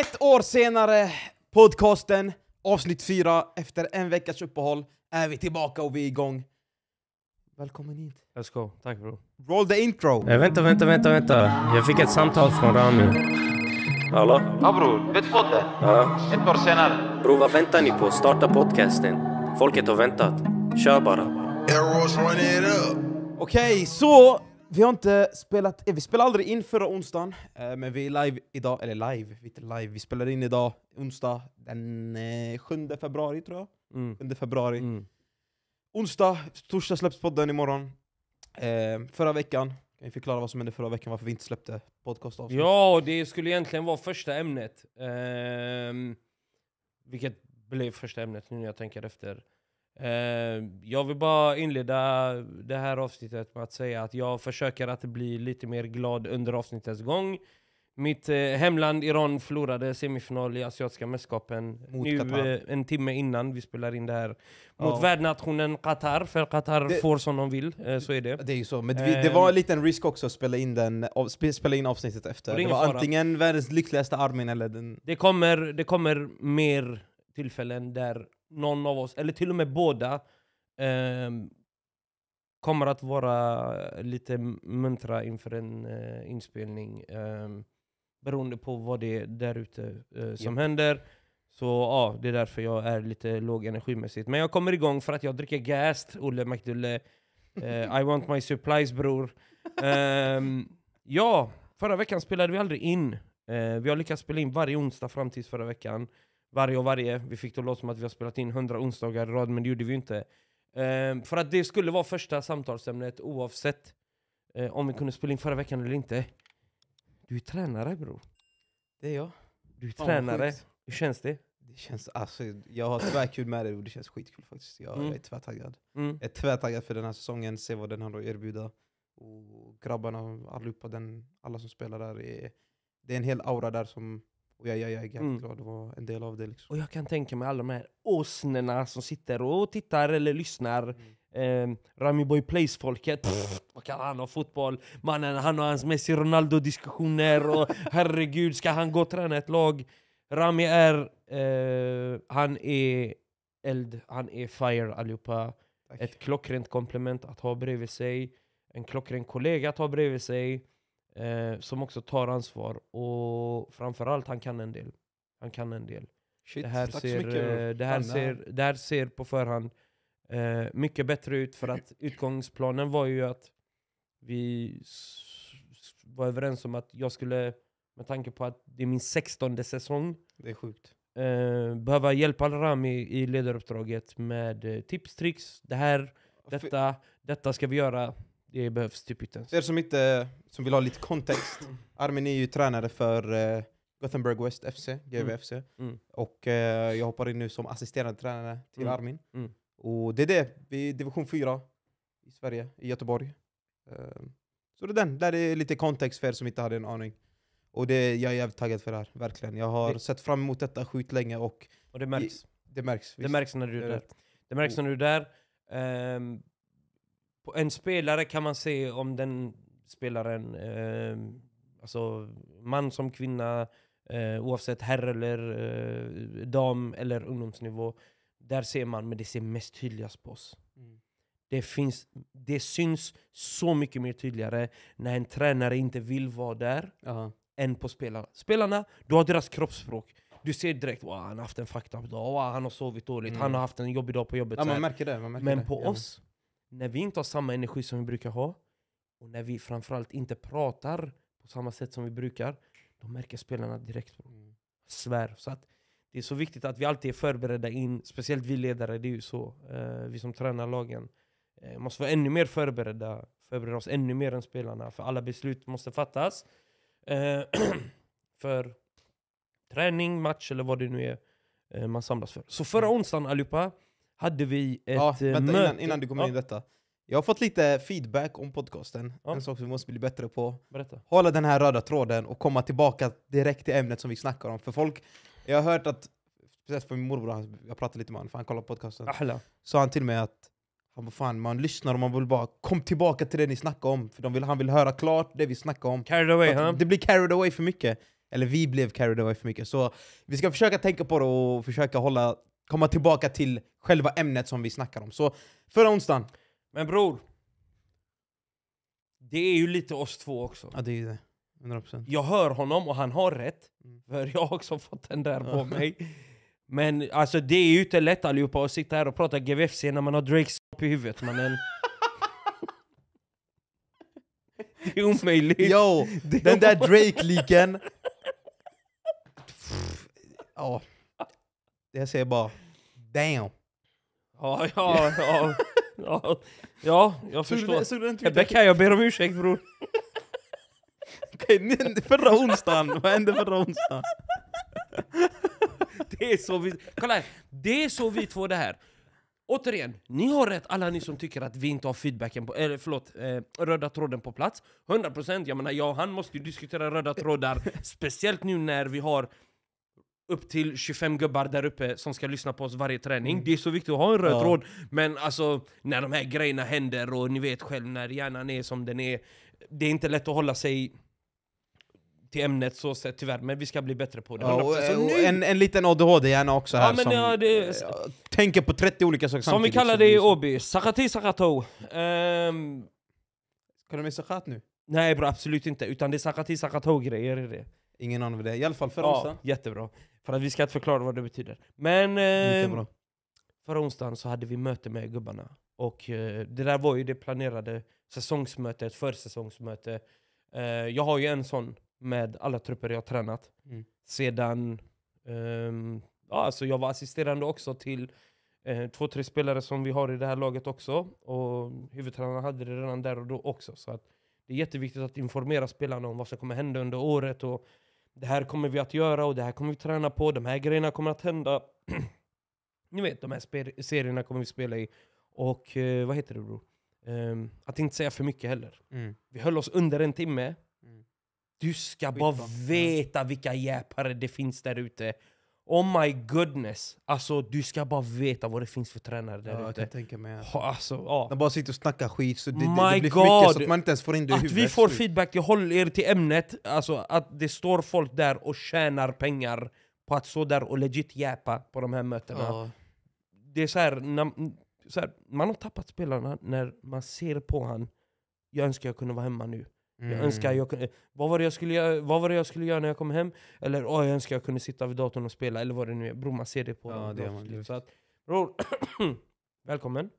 ett år senare, podcasten, avsnitt fyra. Efter en veckas uppehåll är vi tillbaka och vi är igång. Välkommen hit. Let's go. Tack bror. Roll the intro! Eh, vänta, vänta, vänta, vänta. Jag fick ett samtal från Rami. Hallå? Ja bror, vet du podden? Ja. Ett år senare. Bror, vad väntar ni på? Starta podcasten. Folket har väntat. Kör bara. Okej, så vi har inte spelat... Eh, vi spelade aldrig in förra onsdagen, eh, men vi är live idag. Eller live, vi inte live. Vi spelar in idag, onsdag den 7 eh, februari tror jag. Mm. 7 februari. Mm. Onsdag, torsdag släpps podden imorgon. förra veckan, kan vi förklara vad som hände förra veckan, varför vi inte släppte podcastavsnitt? Ja, det skulle egentligen vara första ämnet. Eh, vilket blev första ämnet nu när jag tänker efter. Eh, jag vill bara inleda det här avsnittet med att säga att jag försöker att bli lite mer glad under avsnittets gång. Mitt eh, hemland Iran förlorade semifinal i Asiatiska mästerskapen nu Qatar. Eh, en timme innan vi spelar in det här. Mot ja. värdnationen Qatar, för Qatar får som de vill. så är det. Det är ju så, men vi, det var en liten risk också att spela in, den, spela in avsnittet efter. Det, det var fara. antingen världens lyckligaste armen eller den... Det kommer, det kommer mer tillfällen där någon av oss, eller till och med båda, eh, kommer att vara eh, lite muntra inför en eh, inspelning. Eh, beroende på vad det är där ute eh, som yep. händer. Så ja, det är därför jag är lite låg energimässigt. Men jag kommer igång för att jag dricker gäst, Olle McDulle. Eh, I want my supplies bror. Ehm, ja, förra veckan spelade vi aldrig in. Eh, vi har lyckats spela in varje onsdag fram tills förra veckan varje och varje. Vi fick det att låta som att vi har spelat in 100 onsdagar i rad, men det gjorde vi inte. Eh, för att det skulle vara första samtalsämnet oavsett eh, om vi kunde spela in förra veckan eller inte. Du är tränare bror. Det är jag. Du är Fan, tränare. Skit. Hur känns det? Det känns, alltså, jag har tvärkul med det och det känns skitkul faktiskt. Jag, mm. jag är tvärtaggad. Mm. Jag är tvärtaggad för den här säsongen, se vad den har att erbjuda. Och grabbarna, allihopa, den, alla som spelar där, är, det är en hel aura där som och jag, jag, jag är mm. jätteglad mm. att vara en del av det. Liksom. Och jag kan tänka mig alla de här åsnorna som sitter och tittar eller lyssnar. Mm. Eh, Rami Boy Plays-folket, vad kan han ha fotboll? Mannen, han och hans Messi-Ronaldo-diskussioner och herregud, ska han gå och träna ett lag? Rami är, eh, han är eld, han är fire allihopa. Tack. Ett klockrent komplement att ha bredvid sig, en klockren kollega att ha bredvid sig eh, som också tar ansvar och framförallt han kan en del. Han kan en del. Shit, det, här ser, mycket, eh, det, här ser, det här ser på förhand eh, mycket bättre ut för att utgångsplanen var ju att vi var överens om att jag skulle, med tanke på att det är min sextonde säsong, det är sjukt. Eh, behöva hjälpa Al-Ram i, i ledaruppdraget med eh, tips, tricks, det här, detta, detta ska vi göra det behövs typ inte ens. För er som, inte, som vill ha lite kontext, mm. Armin är ju tränare för eh, Gothenburg West FC, GWFC. Mm. Mm. Och eh, jag hoppar in nu som assisterande tränare till mm. Armin. Mm. Och det är det, vi är division 4 i Sverige, i Göteborg. Uh, så det är den, där är lite kontext för er som inte hade en aning. Och det, jag är jävligt taggad för det här, verkligen. Jag har det. sett fram emot detta skitlänge och... Och det märks. I, det märks. Visst. Det märks när du är där. Det oh. märks när du är där. Um, en spelare kan man se om den spelaren, eh, alltså man som kvinna, eh, oavsett herr eller eh, dam eller ungdomsnivå. Där ser man, men det ser mest tydligast på oss. Mm. Det, finns, det syns så mycket mer tydligare när en tränare inte vill vara där uh-huh. än på spelarna. Spelarna, du har deras kroppsspråk. Du ser direkt wow, han har haft en fucked up dag, wow, han har sovit dåligt, mm. han har haft en jobbig dag på jobbet. Ja, man märker det, man märker men det. på ja. oss, när vi inte har samma energi som vi brukar ha och när vi framförallt inte pratar på samma sätt som vi brukar, då märker spelarna direkt. Bro. Mm. Svär. Så att det är så viktigt att vi alltid är förberedda in, speciellt vi ledare, det är ju så. Eh, vi som tränar lagen eh, måste vara ännu mer förberedda, förbereda oss ännu mer än spelarna, för alla beslut måste fattas. Eh, för träning, match eller vad det nu är eh, man samlas för. Så förra mm. onsdagen allihopa, hade vi ett ja, eh, vänta, möte... Innan, innan du kommer ja. in i detta. Jag har fått lite feedback om podcasten, ja. en sak som vi måste bli bättre på. Berätta. Hålla den här röda tråden och komma tillbaka direkt till ämnet som vi snackar om. För folk, jag har hört att, speciellt för min morbror, jag pratade lite med honom för han kollar podcasten, Ahla. sa han till mig att han bara, fan, man lyssnar och man vill bara kom tillbaka till det ni snackar om. För de vill, han vill höra klart det vi snackar om. Carried away, huh? Det blir carried away för mycket. Eller vi blev carried away för mycket. Så vi ska försöka tänka på det och försöka hålla komma tillbaka till själva ämnet som vi snackar om. Så förra onsdagen. Men bror, det är ju lite oss två också. Ja, det är det. 100%. Jag hör honom och han har rätt, mm. för jag har också fått den där på mig. Men alltså det är ju inte lätt allihopa att sitta här och prata GVFC när man har Drake i huvudet mannen. det är omöjligt. Yo, den där Drake-leaken. oh. jag säger bara damn. Ja, ja, ja. Ja, ja jag förstår. Du, såg den tweeten? Rebecka, jag ber om ursäkt bror. förra onsdagen. Vad hände förra onsdagen? det är så vi... Kolla här. Det är så vi två det här. Återigen, ni har rätt alla ni som tycker att vi inte har feedbacken på, eller förlåt, eh, röda tråden på plats. 100%, jag menar jag och han måste ju diskutera röda trådar, speciellt nu när vi har upp till 25 gubbar där uppe som ska lyssna på oss varje träning. Mm. Det är så viktigt att ha en röd ja. tråd. Men alltså, när de här grejerna händer och ni vet själv när hjärnan är som den är. Det är inte lätt att hålla sig till ämnet så sett tyvärr, men vi ska bli bättre på det. Ja, och, eh, och en, en liten ADHD-hjärna också här ja, som ja, det, eh, tänker på 30 olika saker som samtidigt. Som vi kallar det i Åby, Sakati Sakato. Um, ehm, ska du med Sakat nu? Nej bro, absolut inte. Utan det är Sakati Sakato-grejer. Ingen aning om det I alla fall för ja, oss. Jättebra. För att vi ska inte förklara vad det betyder. Men eh, förra onsdagen så hade vi möte med gubbarna. Och eh, det där var ju det planerade säsongsmötet, försäsongsmötet. Eh, jag har ju en sån med alla trupper jag tränat. Mm. Sedan, eh, ja, alltså jag var assisterande också till eh, två, tre spelare som vi har i det här laget också. Och huvudtränaren hade det redan där och då också. Så att det är jätteviktigt att informera spelarna om vad som kommer hända under året. och det här kommer vi att göra och det här kommer vi träna på, de här grejerna kommer att hända. Ni vet, de här serierna kommer vi spela i. Och eh, vad heter det bror? Um, att inte säga för mycket heller. Mm. Vi höll oss under en timme. Mm. Du ska Skitbom. bara mm. veta vilka jäpare det finns där ute Oh my goodness! Alltså du ska bara veta vad det finns för tränare där ja, ute. Jag tänka mig. Alltså, ja. De bara sitter och snackar skit, så det, det, det blir God. för mycket så att man inte ens får in det i huvudet. Att vi får feedback, jag håller er till ämnet, alltså att det står folk där och tjänar pengar på att stå där och legit jäpa på de här mötena. Ja. Det är så, här, när, så här, man har tappat spelarna när man ser på han. Jag önskar jag kunde vara hemma nu. Mm. Jag önskar mm. jag kunde, vad, var det jag skulle göra, vad var det jag skulle göra när jag kom hem? Eller åh, jag önskar jag kunde sitta vid datorn och spela, eller vad det nu är. Bror, man ser det på ja, dem. Liksom. Så att, bror, välkommen.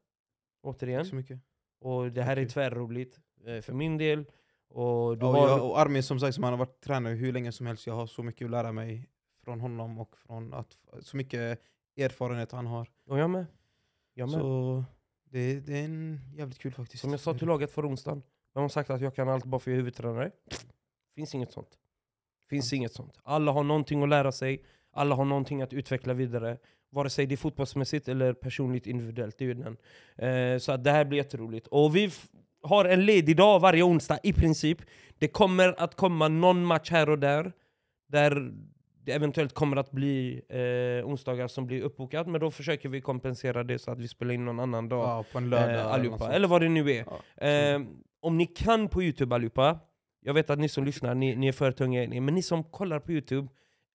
Återigen. Tack så mycket. Och det här är tvärroligt eh, för min del. Och, du ja, har... jag, och Armin som sagt, som han har varit tränare hur länge som helst, jag har så mycket att lära mig från honom och från att, så mycket erfarenhet han har. Och jag med. Jag med. Så det, det är en jävligt kul faktiskt. Som jag sa till laget för onsdagen, de har sagt att jag kan allt bara för jag är huvudtränare. Finns inget sånt. Finns mm. inget sånt. Alla har någonting att lära sig, alla har någonting att utveckla vidare. Vare sig det är fotbollsmässigt eller personligt individuellt. Det är den. Eh, så det här blir jätteroligt. Och vi har en ledig dag varje onsdag i princip. Det kommer att komma någon match här och där. Där det eventuellt kommer att bli eh, onsdagar som blir uppbokat. Men då försöker vi kompensera det så att vi spelar in någon annan dag. Ja, på en lördag. Eh, allihopa. Eller, vad det nu är. Ja. Eh, om ni kan på Youtube allihopa, jag vet att ni som lyssnar, ni, ni är för tunga, men ni som kollar på Youtube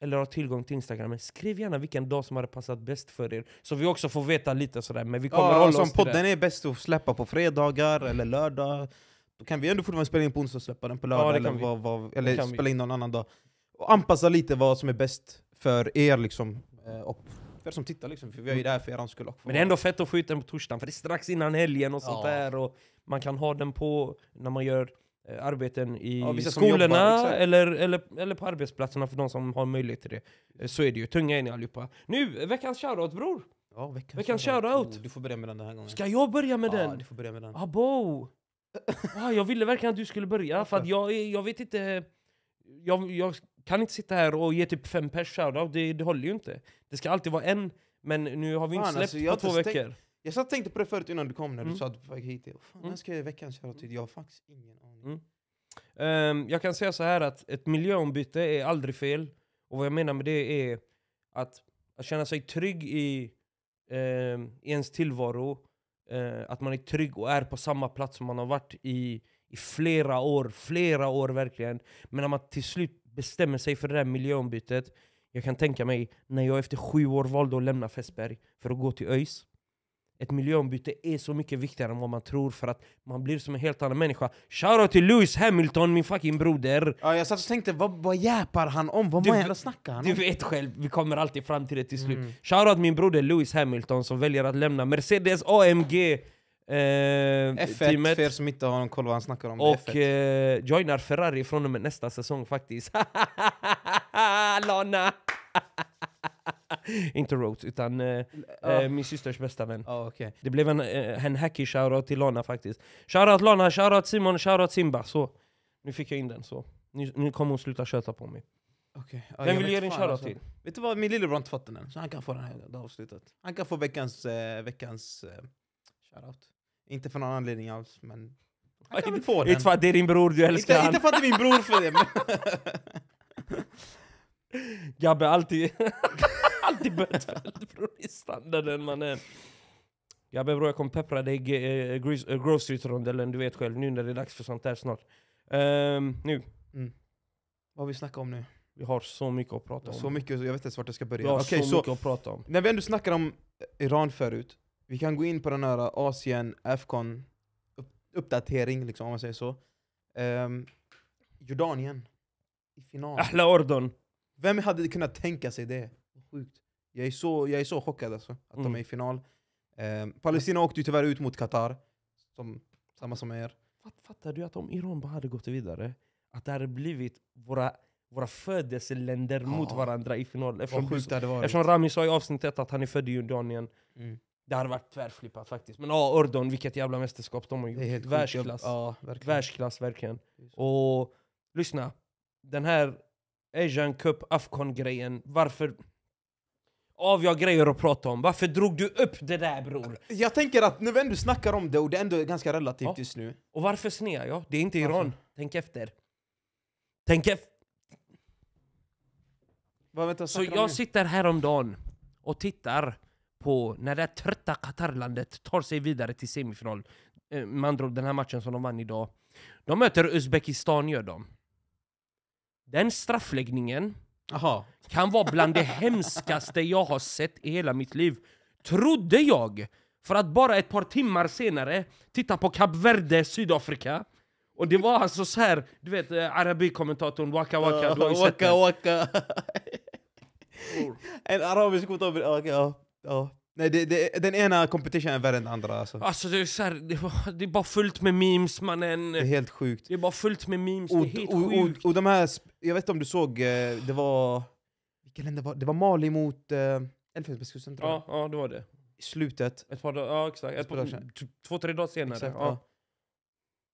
eller har tillgång till Instagram, skriv gärna vilken dag som hade passat bäst för er. Så vi också får veta lite sådär. Men vi kommer ja, hålla som alltså, oss podden är bäst att släppa på fredagar eller lördag. Då kan vi ändå fortfarande spela in på onsdag och släppa den på lördag, ja, eller, vad, vad, eller spela vi. in någon annan dag. Och anpassa lite vad som är bäst för er. Liksom. Eh, och för er som tittar liksom, för vi är ju där för er skull också. Men det är ändå fett att få ut den på torsdagen, för det är strax innan helgen och ja. sånt där. Och man kan ha den på när man gör eh, arbeten i ja, skolorna jobbar, eller, eller, eller på arbetsplatserna för de som har möjlighet till det. Eh, så är det ju, tunga är ni allihopa. Nu, veckans shoutout bror! Ja, veckans, veckans shoutout! Oh, du får börja med den den här gången. Ska jag börja med ja, den? Ja, du får börja med den. Abo! ah, jag ville verkligen att du skulle börja, för jag, jag vet inte... Jag, jag kan inte sitta här och ge typ fem pers shoutout, det, det håller ju inte. Det ska alltid vara en, men nu har vi inte Fan, släppt alltså, jag på två tänk- veckor. Jag satt tänkte på det förut innan du kom, när du mm. sa att du var hit. Fan, mm. när ska jag i veckans shoutout? Jag har faktiskt ingen aning. Mm. Ehm, jag kan säga så här att ett miljöombyte är aldrig fel. Och vad jag menar med det är att, att känna sig trygg i, ehm, i ens tillvaro. Eh, att man är trygg och är på samma plats som man har varit i, i flera år, flera år verkligen. Men när man till slut bestämmer sig för det där miljöombytet. Jag kan tänka mig när jag efter sju år valde att lämna Fässberg för att gå till ÖIS. Ett miljöombyte är så mycket viktigare än vad man tror för att man blir som en helt annan människa. Shoutout till Lewis Hamilton, min fucking broder! Ja, jag satt och tänkte, vad, vad jäpar han om? Vad jävla snackar han om? Du vet själv, vi kommer alltid fram till det till slut. Mm. Shoutout min broder Lewis Hamilton som väljer att lämna Mercedes AMG Eh, F1, teamet. för er som inte har någon koll vad han snackar om. Och eh, joinar Ferrari från och med nästa säsong faktiskt. Lana! inte Rhodes, utan eh, oh. min systers bästa vän. Oh, okay. Det blev en, eh, en hackig shoutout till Lana faktiskt. Shoutout Lana, shoutout Simon, shoutout Simba. Så. Nu fick jag in den, så. Nu, nu kommer hon sluta köta på mig. Okay. Ah, Vem vill du ge din shoutout alltså. till? Vet du vad, min lillebror har inte fått den än, så han kan få den här. Det Han kan få veckans, eh, veckans eh, shoutout. Inte för någon anledning alls, men... Han kan få den. Inte för att det är din bror, du älskar Inte, inte för att det är min bror för det, men... Gabbe, alltid... alltid bötfälld, bror. I standarden, mannen. Gabbe, bror, jag kommer peppra dig äh, eh, eh, grocery-rondellen, du vet själv. Nu när det är dags för sånt här snart. Um, nu. Mm. Vad har vi snackat om nu? Vi har så mycket att prata om. Så mycket, jag vet inte ens vart jag ska börja. Vi har okay, så mycket att prata om. När vi ändå snackar om Iran förut, vi kan gå in på den här Asien, Afghan uppdatering liksom, om man säger så. Um, Jordanien i final. Ahla Ordon. Vem hade kunnat tänka sig det? Sjukt. Jag är så, jag är så chockad alltså, att mm. de är i final. Um, Palestina åkte ju tyvärr ut mot Qatar, som, samma som er. Fattar du att om Iran bara hade gått vidare, att det hade blivit våra våra födelseländer ja. mot varandra i final. Eftersom, Vad sjukt det hade varit. eftersom Rami sa i avsnittet att han är född i Jordanien. Mm. Det hade varit tvärflippat faktiskt. Men ja, Ordon, vilket jävla mästerskap de har gjort. Det är helt världsklass. Ja, verkligen. Världsklass verkligen. Och lyssna, den här Asian Cup, Afcon-grejen, varför... Ja, vi grejer att prata om. Varför drog du upp det där bror? Jag tänker att nu när du snackar om det, och det ändå är ganska relativt ja. just nu. Och varför snear jag? Det är inte Iran. Varför? Tänk efter. Tänk efter. Vad, vänta, Så jag sitter häromdagen och tittar på när det här trötta Qatarlandet tar sig vidare till semifinal. Eh, med andra ord, den här matchen som de vann idag. De möter Uzbekistan, gör de. Den straffläggningen Aha. kan vara bland det hemskaste jag har sett i hela mitt liv. Trodde jag! För att bara ett par timmar senare titta på Kap Verde, Sydafrika. Och det var alltså så här, du vet eh, arabikommentatorn Waka Waka, uh, waka, Waka. en arabisk kommentator, okay, ja. Ja. Nej, det, det, den ena competitionen är värre än den andra alltså. Alltså det är, så här, det, det, är bara fullt med memes mannen. Det är helt sjukt. Det är bara fullt med memes, och, det är helt och, sjukt. Och, och de här, jag vet inte om du såg, eh, det var... Vilken länder var det? var Mali mot äh, eh, Elfenbenskusten tror jag. Ja, det var det. I slutet. Ett par dagar, ja exakt. Ett par, två, tre dagar senare. Exakt, ja. Ja.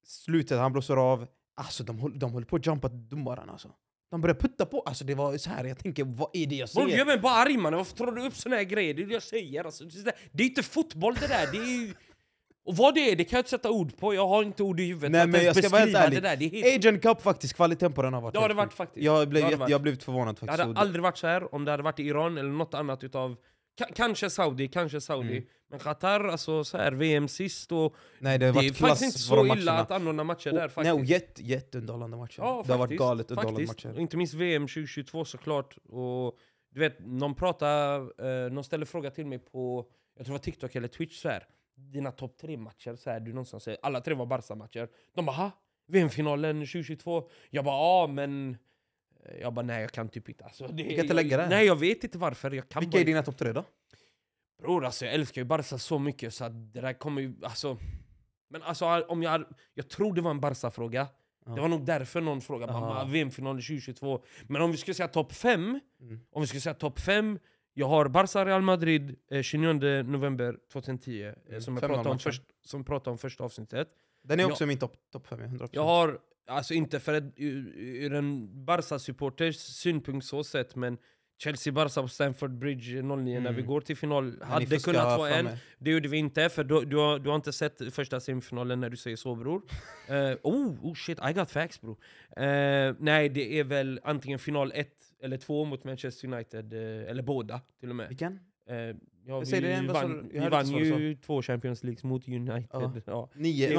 Slutet, han blåser av. Alltså de, de håller på att jumpa domarna alltså. De började putta på, alltså det var så här jag tänker, vad är det jag säger? Bro, jag blir bara arg mannen, varför tar du upp såna här grejer? Det är det jag säger alltså. Det är inte fotboll det där, det är Och vad det är, det kan jag inte sätta ord på, jag har inte ord i huvudet Nej, men jag ska vara helt ärlig. Det där. Det är helt... Agent Cup faktiskt, kvaliteten på den har varit Det har det varit faktiskt. Jag blev, det jag, jag blev förvånad faktiskt. Det hade aldrig varit så här om det hade varit i Iran eller något annat utav K- kanske Saudi, kanske Saudi. Mm. Men Qatar, alltså så här, VM sist och... Nej, det, det är faktiskt inte så illa att anordna matcher där faktiskt. Nej, och jätte, jätteunderhållande matcher. Ja, det faktiskt, har varit galet underhållande matcher. Och inte minst VM 2022 såklart. Och du vet, någon pratade, eh, någon ställde fråga till mig på, jag tror det var TikTok eller Twitch så här. Dina topp tre matcher, så här, du någonstans säger, alla tre var Barca-matcher. De bara ha? VM-finalen 2022? Jag bara ja, men Eh, jag bara, nej jag kan typ inte. Alltså, det, du kan inte lägga det? Nej jag vet inte varför. Jag kan Vilka bara... är dina topp tre då? Bror alltså jag älskar ju Barca så mycket så att det där kommer ju, alltså. Men alltså om jag, jag tror det var en Barca-fråga. Ja. Det var nog därför någon frågade ja. VM-finalen 2022. Men om vi skulle säga topp fem. mm. om vi skulle säga topp fem. jag har Barca Real Madrid eh, 29 november 2010, eh, mm. som, mm. jag pratade om först, som om första avsnittet. Den är också jag, min topp top 5, 100%. Jag har Alltså inte för att, ur, ur en Barca-supporters synpunkt så sett, men Chelsea-Barca på Stamford Bridge 09 mm. när vi mm. går till final ja, hade kunnat vara en. Det gjorde vi inte, för du, du, har, du har inte sett första semifinalen när du säger så bror. uh, oh, oh shit, I got facts bror. Uh, nej, det är väl antingen final 1 eller 2 mot Manchester United, uh, eller båda till och med. Vilken? Ja, vi, det, vann, vi vann ju två Champions League mot United. Ja. Ja. 09 eh,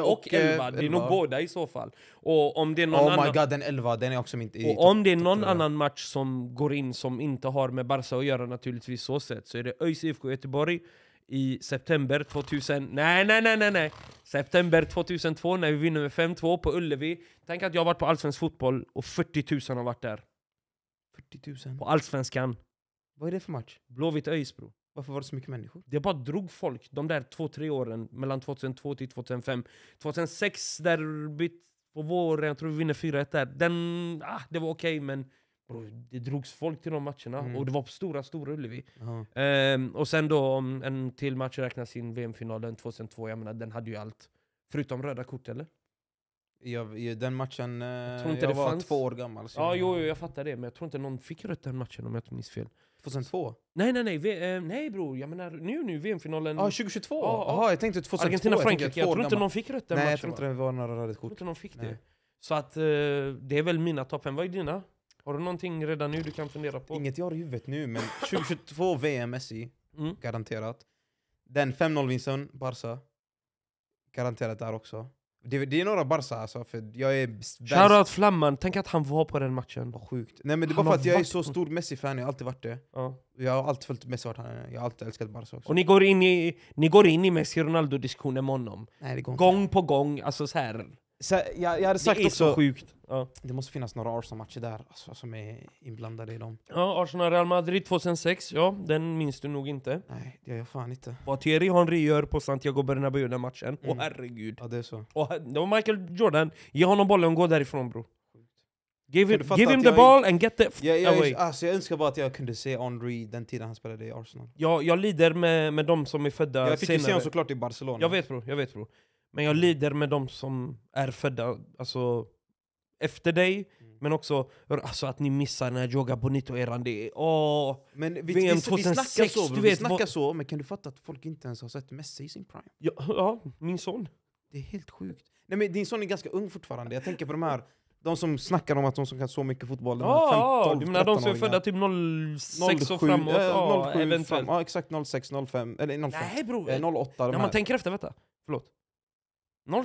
och 11, eh, det är nog båda i så fall. Och om det är någon oh annan, my god, den 11, den är också inte i Och om det är någon annan match som går in som inte har med Barca att göra naturligtvis så sett, så är det ÖIS IFK Göteborg i september 2000... Nej, nej, nej, nej, nej! September 2002 när vi vinner med 5-2 på Ullevi. Tänk att jag har varit på Allsvensk fotboll och 40 000 har varit där. 40 000? På Allsvenskan. Vad är det för match? Blåvitt-Öjsbro. Varför var det så mycket människor? Det bara drog folk de där två, tre åren mellan 2002 till 2005. 2006 derbyt på våren, jag tror vi vinner 4-1 där. Den, ah, det var okej okay, men bro, det drogs folk till de matcherna mm. och det var på stora, stora Ullevi. Um, och sen då om en till match räknas in, VM-finalen 2002, jag menar den hade ju allt. Förutom röda kort eller? Jag, den matchen, jag, eh, jag var fanns. två år gammal. Så ja, jo, jo, jag fattar det, men jag tror inte någon fick rött den matchen om jag inte minns fel. 2002? Nej, nej, nej. V eh, nej bror, jag menar nu, nu VM-finalen. Ja, ah, 2022? Jaha, ah, ah. jag tänkte 2002. Argentina-Frankrike. Jag, jag, tror inte någon fick rött den Nej, matchen, jag tror inte va? det var några röda kort. Jag tror inte fick det. Så att eh, det är väl mina topp fem. Vad är dina? Har du någonting redan nu du kan fundera på? Inget jag har i huvudet nu, men 2022 VM, SI. Mm. Garanterat. Den 5-0-vinsten, Barca. Garanterat där också. Det, det är några Barca alltså, för jag är... Shoutout Flamman, tänk att han var på den matchen. Vad sjukt. Nej men det är bara för att jag är så stor Messi-fan, jag har alltid varit det. Ja. Jag har alltid följt Messi vart han är, jag har alltid älskat Barca också. Och ni går in i, ni går in i Messi-Ronaldo-diskussionen med honom? Nej, det går inte. Gång på gång, alltså så här. Så jag, jag hade sagt det är också, så sjukt. Ja. Det måste finnas några Arsenal-matcher där alltså, som är inblandade i dem. Ja, Arsenal-Real Madrid 2006, ja, den minns du nog inte. Nej, det gör jag fan inte. Vad Thierry Henry gör på Santiago Bernabéu den matchen, åh mm. oh, herregud. Ja, det är så. Och, det var Michael Jordan, ge honom bollen och gå därifrån bror. Give, it, give him the ball and get the f jag, jag, away. Alltså, jag önskar bara att jag kunde se Henry den tiden han spelade i Arsenal. Ja, jag lider med, med de som är födda senare. Jag fick senare. ju se honom såklart i Barcelona. Jag vet bror, jag vet bror. Men jag lider med de som är födda alltså, efter dig. Mm. Men också alltså, att ni missar den här Yoga Bonito-eran. Det är, åh, men vi, VM vi, 2006, vi snackar så, du vet, vi snackar så, men kan du fatta att folk inte ens har sett Messi i sin prime? Ja, ja min son. Det är helt sjukt. Nej, men din son är ganska ung fortfarande. Jag tänker på de här de som snackar om att de som kan så mycket fotboll, de 15, du menar de som är födda typ 06 07, och framåt? Ja, 07, Fram, ja, exakt 06, 05, eller 05, Nej, bro. 08. Eh, de man tänker efter, vänta. Förlåt.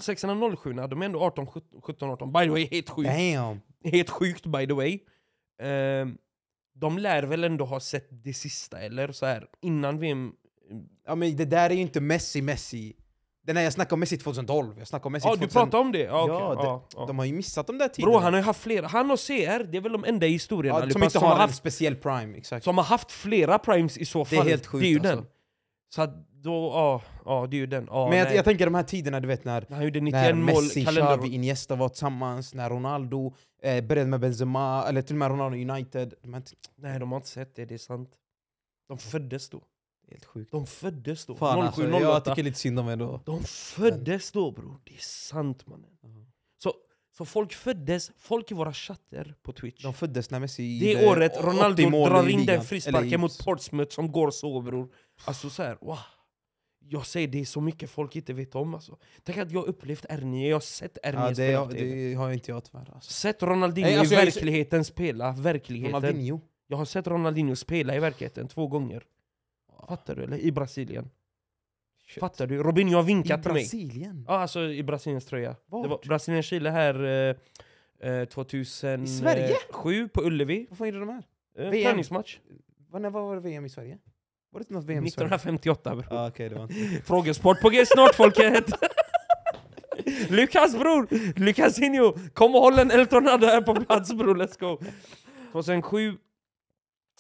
06 och 07 de är ändå 18, 17, 18. By the way, helt sjukt. Damn. Helt sjukt by the way. Ehm, de lär väl ändå ha sett det sista, eller? Så här, innan VM... Ja men det där är ju inte Messi, Messi. Den jag snackar om Messi 2012, jag snackar om Messi ah, 2000... du pratar om det? Ah, okay. Ja, de, ah, ah. de har ju missat de där tiderna. Bro, han har ju haft flera. Han och CR, det är väl de enda i historien ja, som inte som har, haft, en speciell prime, exakt. Som har haft flera primes i så fall. Det är helt sjukt det är ju alltså. Den. Så att då, ja, ja det är ju den. Ja, men jag, jag, tänker de här tiderna, du vet när, när Messi, Xavi, Iniesta var tillsammans, när Ronaldo eh, började med Benzema, eller till och med Ronaldo United. Men, nej, de har inte sett det, det är sant. De föddes då. Helt sjukt. De föddes då. Fan, 07, alltså, Jag tycker lite synd om er då. De föddes då bror, det är sant mannen. så folk föddes, folk i våra chatter på Twitch. De föddes när Messi... Det året Ronaldo drar in den frisparken mot Portsmouth som går så bror. Alltså såhär, wow jag säger det är så mycket folk inte vet om alltså. Tänk att jag upplevt Ernie, jag har sett Ernie ja, spela det, det har inte jag tyvärr alltså. Sett Ronaldinho Nej, alltså, i verkligheten jag... spela, verkligheten. Ronaldinho. Jag har sett Ronaldinho spela i verkligheten två gånger. Fattar du eller? I Brasilien. Shit. Fattar du? Robinho har vinkat till mig. I Brasilien? Ja, alltså i Brasiliens tröja. Vart? Det var Brasilien-Chile här eh, 2007 eh, I Sverige? Eh, på Ullevi. Vad fan är det de här? Eh, träningsmatch. När var det VM i Sverige? Var det inte något VM? 1958 bror. Ah, okay, Frågesport på G snart folket! Lukas bror! Lucasinho! Kom och håll en El här på plats bror, let's go! 2007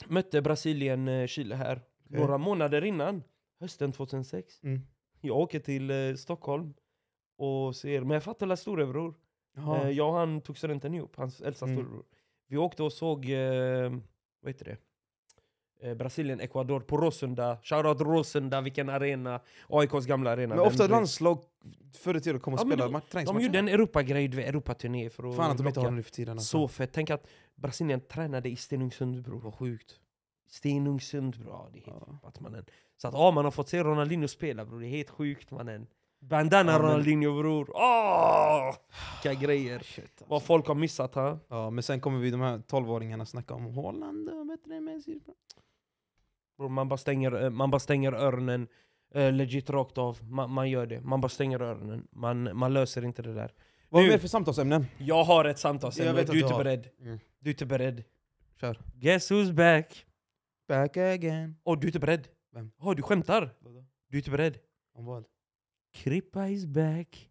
mötte Brasilien eh, Chile här, okay. några månader innan. Hösten 2006. Mm. Jag åker till eh, Stockholm och ser, men jag fattar la storebror. Eh, jag och han tog studenten ihop, hans äldsta mm. storebror. Vi åkte och såg, eh, vad heter det? Eh, Brasilien, Ecuador på Råsunda. Shoutout Råsunda, vilken arena. AIKs gamla arena. Men ofta landslag förr i tiden kom och ja, spelade träningsmatcher. De gjorde en Europagrej, Europaturné för att Fan att de inte har nu för tiden. Alltså. Så fett. Tänk att Brasilien tränade i Stenungsund bror. Vad sjukt. Stenungsund bror. Det är helt ja. Fett, mannen. Så att ah, man har fått se Ronaldinho spela bror. Det är helt sjukt mannen. Bandana ja, Ronaldinho bror. Åh! Vilka grejer. Shit, Vad alltså. folk har missat här. Ja, men sen kommer vi de här tolvåringarna, snacka om Holland och bättre än Messi. Bro, man, bara stänger, eh, man bara stänger öronen uh, legit rakt av. Man, man, gör det. Man bara stänger öronen. Man, man löser inte det där. Vad är det för samtalsämnen? Jag har ett samtalsämne. Jag vet du, du är inte beredd. Mm. Du är inte beredd. Kör. Guess who's back? Back again. Och du är inte beredd. Vem? Oh, du skämtar. Vadå? Du är inte beredd. Om vad? Krippa is back.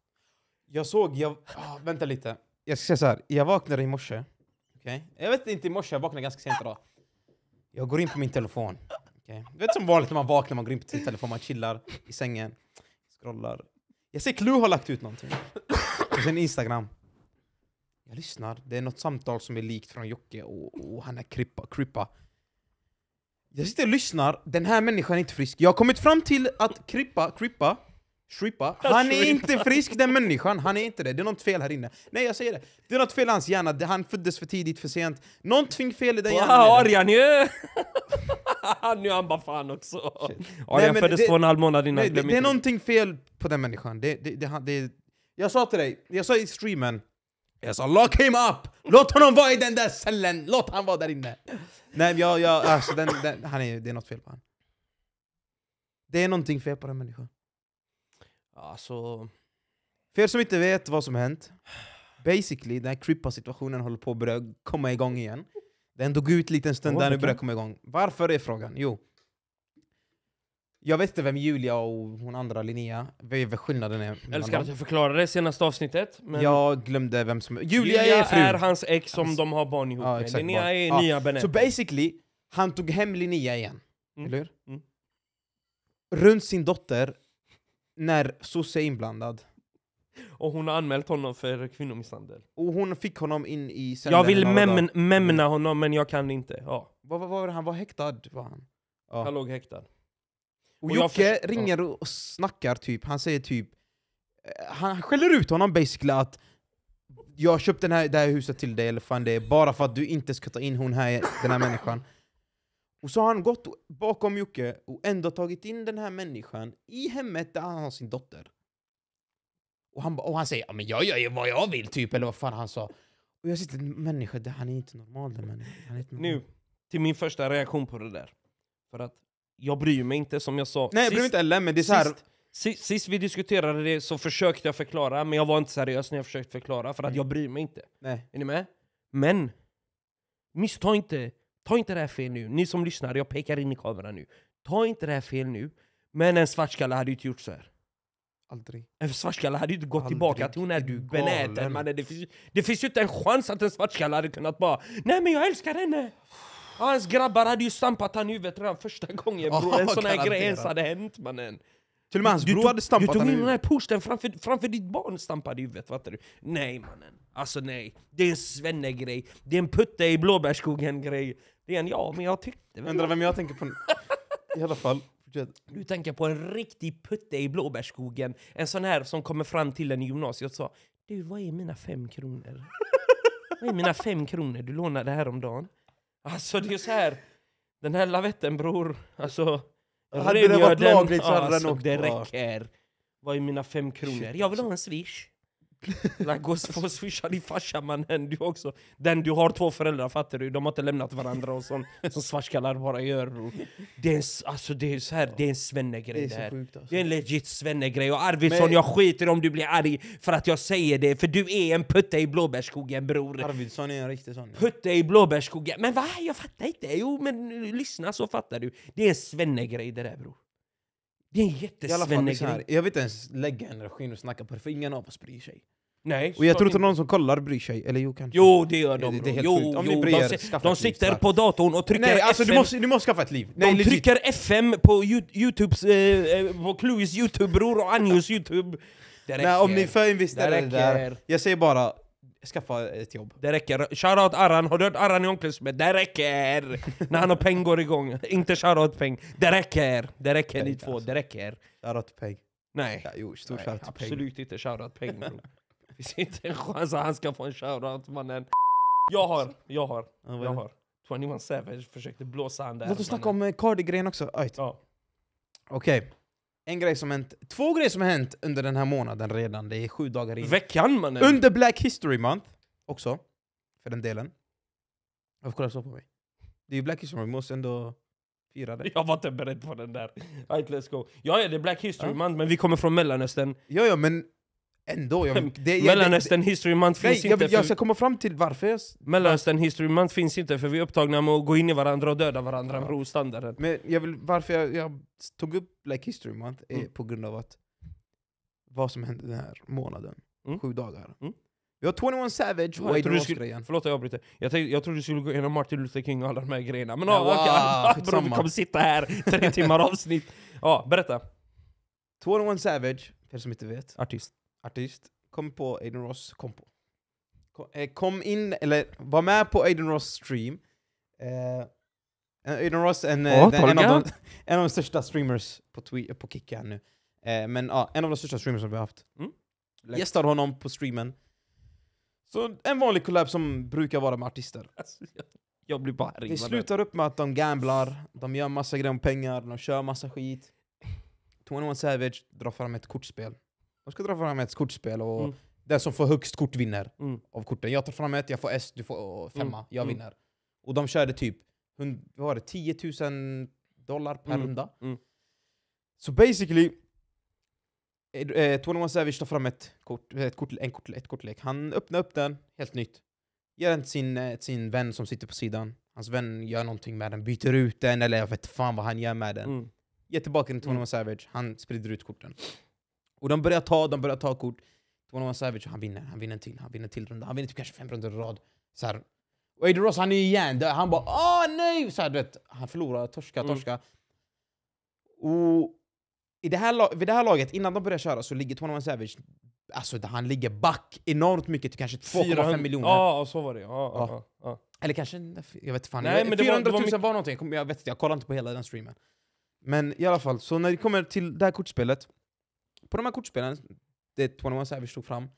Jag såg, jag... Ah, vänta lite. Jag ska säga så här. jag vaknade i morse. Okay. Jag vet inte, i morse, jag vaknade ganska sent idag. Jag går in på min telefon. Okay. Du vet som vanligt när man vaknar, man går in på sin telefon, man chillar i sängen, scrollar. Jag ser Clue har lagt ut någonting. På sin Instagram. Jag lyssnar, det är något samtal som är likt från Jocke och, och han är krippa, krippa. Jag sitter och lyssnar, den här människan är inte frisk. Jag har kommit fram till att krippa, krippa Shrippa. Han är inte frisk den människan, han är inte det. Det är något fel här inne. Nej jag säger det. Det är något fel i hans hjärna, han föddes för tidigt, för sent. Någonting fel i den hjärnan. Wow, Arjan ju! nu är han bara fan också. Arjan föddes två och en halv månad innan. Nej, det, det är någonting fel på den människan. Det, det, det, det, jag sa till dig, jag sa i streamen, jag sa lock him up! Låt honom vara i den där cellen! Låt han vara där inne! Nej jag, jag, alltså den, den, han är, det är något fel på honom. Det är någonting fel på den människan. Alltså... För er som inte vet vad som hänt, basically den här Crippa-situationen håller på att komma igång igen. Den dog ut en liten stund oh, där nu börjar komma igång. Varför är frågan? Jo. Jag vet inte vem Julia och hon andra Linnea, vad skillnaden är. Jag älskar att jag förklarade det senaste avsnittet. Men jag glömde vem som... Julia, Julia är fru. är hans ex som alltså. de har barn ihop ja, med. Linnea barn. är ja. nya Benet. Så basically, han tog hem Linnea igen. Mm. Eller hur? Mm. Runt sin dotter när sosse är inblandad. Och hon har anmält honom för kvinnomisshandel. Och hon fick honom in i Jag vill memna honom men jag kan inte. Ja. Vad vad var han? var häktad? Var han? Ja. Han låg häktad. Och, och Jocke ringer och snackar typ, han säger typ... Eh, han skäller ut honom basically att jag köpte den här, det här huset till dig, eller fan det är bara för att du inte ska ta in hon här, den här människan. Och så har han gått bakom Jocke och ändå tagit in den här människan i hemmet där han har sin dotter. Och han, och han säger ja, men jag gör ju vad jag vill, typ, eller vad fan han sa. Och jag sitter människa, det, han är inte normal den människan. Nu, till min första reaktion på det där. För att jag bryr mig inte, som jag sa. Nej, jag bryr mig inte heller, men det är så här... Sist, sist, vi diskuterade det så försökte jag förklara, men jag var inte seriös när jag försökte förklara, för att mm. jag bryr mig inte. Nej. Är ni med? Men, missta inte Ta inte det här fel nu. Ni som lyssnar, jag pekar in i kameran nu. Ta inte det här fel nu. Men en svartskalle hade inte gjort så här. Aldrig. En svartskalle hade inte gått Aldrig. tillbaka till hon är du benäten mannen. Det finns, det finns ju inte en chans att en svartskalle hade kunnat bara Nej men jag älskar henne! hans grabbar hade ju stampat han i huvudet redan första gången bror. Oh, en sån här grej ens hade hänt mannen. Till och med hans bror hade stampat Du tog in den här posten framför, framför ditt barn stampade i huvudet, fattar du? Nej mannen, alltså nej. Det är en svennegrej, det är en putte i blåbärsskogen-grej. Det är en jag, men jag tyckte väl... Undrar vem jag tänker på nu. I alla fall. Du tänker på en riktig putte i blåbärsskogen. En sån här som kommer fram till en i gymnasiet och sa Du, vad är mina fem kronor? vad är mina fem kronor du lånade häromdagen? Alltså det är så här. Den här lavetten bror, alltså... Hade det varit lagligt så hade den alltså, åkt. Det räcker. Vad är mina fem kronor? Jag vill ha alltså. en swish. Gå och swisha din farsa mannen, du också. Den du har två föräldrar, fattar du? De har inte lämnat varandra och sånt som svartskallar bara gör. Bro. Det är en, alltså, det är så här, det är en svennegrej det, det här. Sjukt, alltså. Det är en legit svennegrej. Och Arvidsson, Men... jag skiter om du blir arg för att jag säger det. För du är en putte i blåbärsskogen bror. Arvidsson är en riktig sån. Ja. Putte i blåbärsskogen. Men va? Jag fattar inte. Jo men lyssna så fattar du. Det är en svennegrej det där bror. Det är en jättesvennegrej grej. Jag vill inte ens lägga energin och snacka på det, för ingen av oss bryr sig. Nej, och jag tror inte någon som kollar bryr sig, eller jo kanske. Jo det gör de det, är helt jo, jo, de, de, de sitter på datorn och trycker Nej, alltså, FM. Du måste, du måste skaffa ett liv. Nej, de legit. trycker FM på Youtubes, eh, eh, på Clues Youtube bror och Anjos Youtube. Det räcker. Nej, om ni förinvesterar där, jag säger bara, skaffa ett jobb. Det räcker. Shoutout Arran, har du hört Arran i omklädningsrummet? Det räcker! När han och Peng går igång. Inte shoutout Peng. Det räcker! Det räcker ni två, alltså. det räcker. Shoutout Peng. Nej. Ja, jo, stor Nej absolut inte shoutout Peng bro. Det finns inte en chans att han ska få en shoutout mannen. Jag har, jag har, jag har. 21 Savage försökte blåsa han där. Låt oss snacka om eh, Cardi-grejen också. Okej. Okay en grej som hänt, två grejer som hänt under den här månaden redan, det är sju dagar in. Veckan mannen! Under Black History Month, också, för den delen. Varför kollar du så på mig? Det är ju Black History, vi måste ändå fira det. Jag var inte beredd på den där. Right, let's go. Ja, ja, det är Black History ja. Month, men vi kommer från Mellanöstern. Ja, ja, men Ändå, jag, det, Mellanöstern History Month finns nej, inte. Jag, jag ska komma fram till varför. Mellanöstern History Month finns inte för vi är upptagna med att gå in i varandra och döda varandra med standarden Men jag vill, varför jag, jag, tog upp like, History Month är mm. på grund av att vad som hände den här månaden, mm. sju dagar. Mm. Vi har 21 Savage och Aiden Ross-grejen. Förlåt att jag avbryter. Jag, jag trodde du skulle gå igenom Martin Luther King och alla de här grejerna. Men ja, wow, okej, bror vi kommer sitta här tre timmar avsnitt. Ja, berätta. 21 Savage, för som inte vet. Artist artist, kom på Aiden Ross, kompo. Eh, kom, in, eller var med på Aiden Ross stream. Eh, eh Aiden Ross är en, oh, eh, den, en, av de, en av de största streamers på, twi- på Kicka här nu. Eh, men ja, en av de största streamers som vi har haft. Mm. Gästade honom på streamen. Så en vanlig collab som brukar vara med artister. Alltså, jag blir bara Det slutar upp med att de gamblar, de gör massa grejer om pengar, de kör massa skit. 21 Savage drar fram ett kortspel. De ska dra fram ett kortspel och mm. den som får högst kort vinner. Mm. av korten. Jag tar fram ett, jag får S, du får femma, mm. jag mm. vinner. Och de körde typ var det, 10 000 dollar per mm. runda. Så basically, eh, eh, Tony 21 Savage tar fram ett kort, ett kort, en kort, ett kortlek. Han öppnar upp den, helt nytt. Ger den till sin, eh, sin vän som sitter på sidan. Hans vän gör någonting med den, byter ut den eller jag vet fan vad han gör med den. Mm. Ger tillbaka den till Tony mm. Savage, han sprider ut korten. Och de börjar ta, de börjar ta kort. Tony Savage, han vinner, han vinner till, han vinner till runda. Han vinner typ kanske fem runder i rad. Så här. Och Aiden Ross, han är igen. Han bara åh nej! Så här, du vet, han förlorar, torska, mm. torska. Mm. Och i det här, vid det här laget, innan de börjar köra, så ligger Tony Savage Alltså han ligger back enormt mycket, till kanske 2,5 miljoner. Ja, så var det. Ja, ja. ja. Eller kanske, jag vet fan. Nej, men 400 000 var, var någonting, jag, vet, jag kollar inte på hela den streamen. Men i alla fall, så när det kommer till det här kortspelet på de här kortspelen, det 21 Savage tog fram,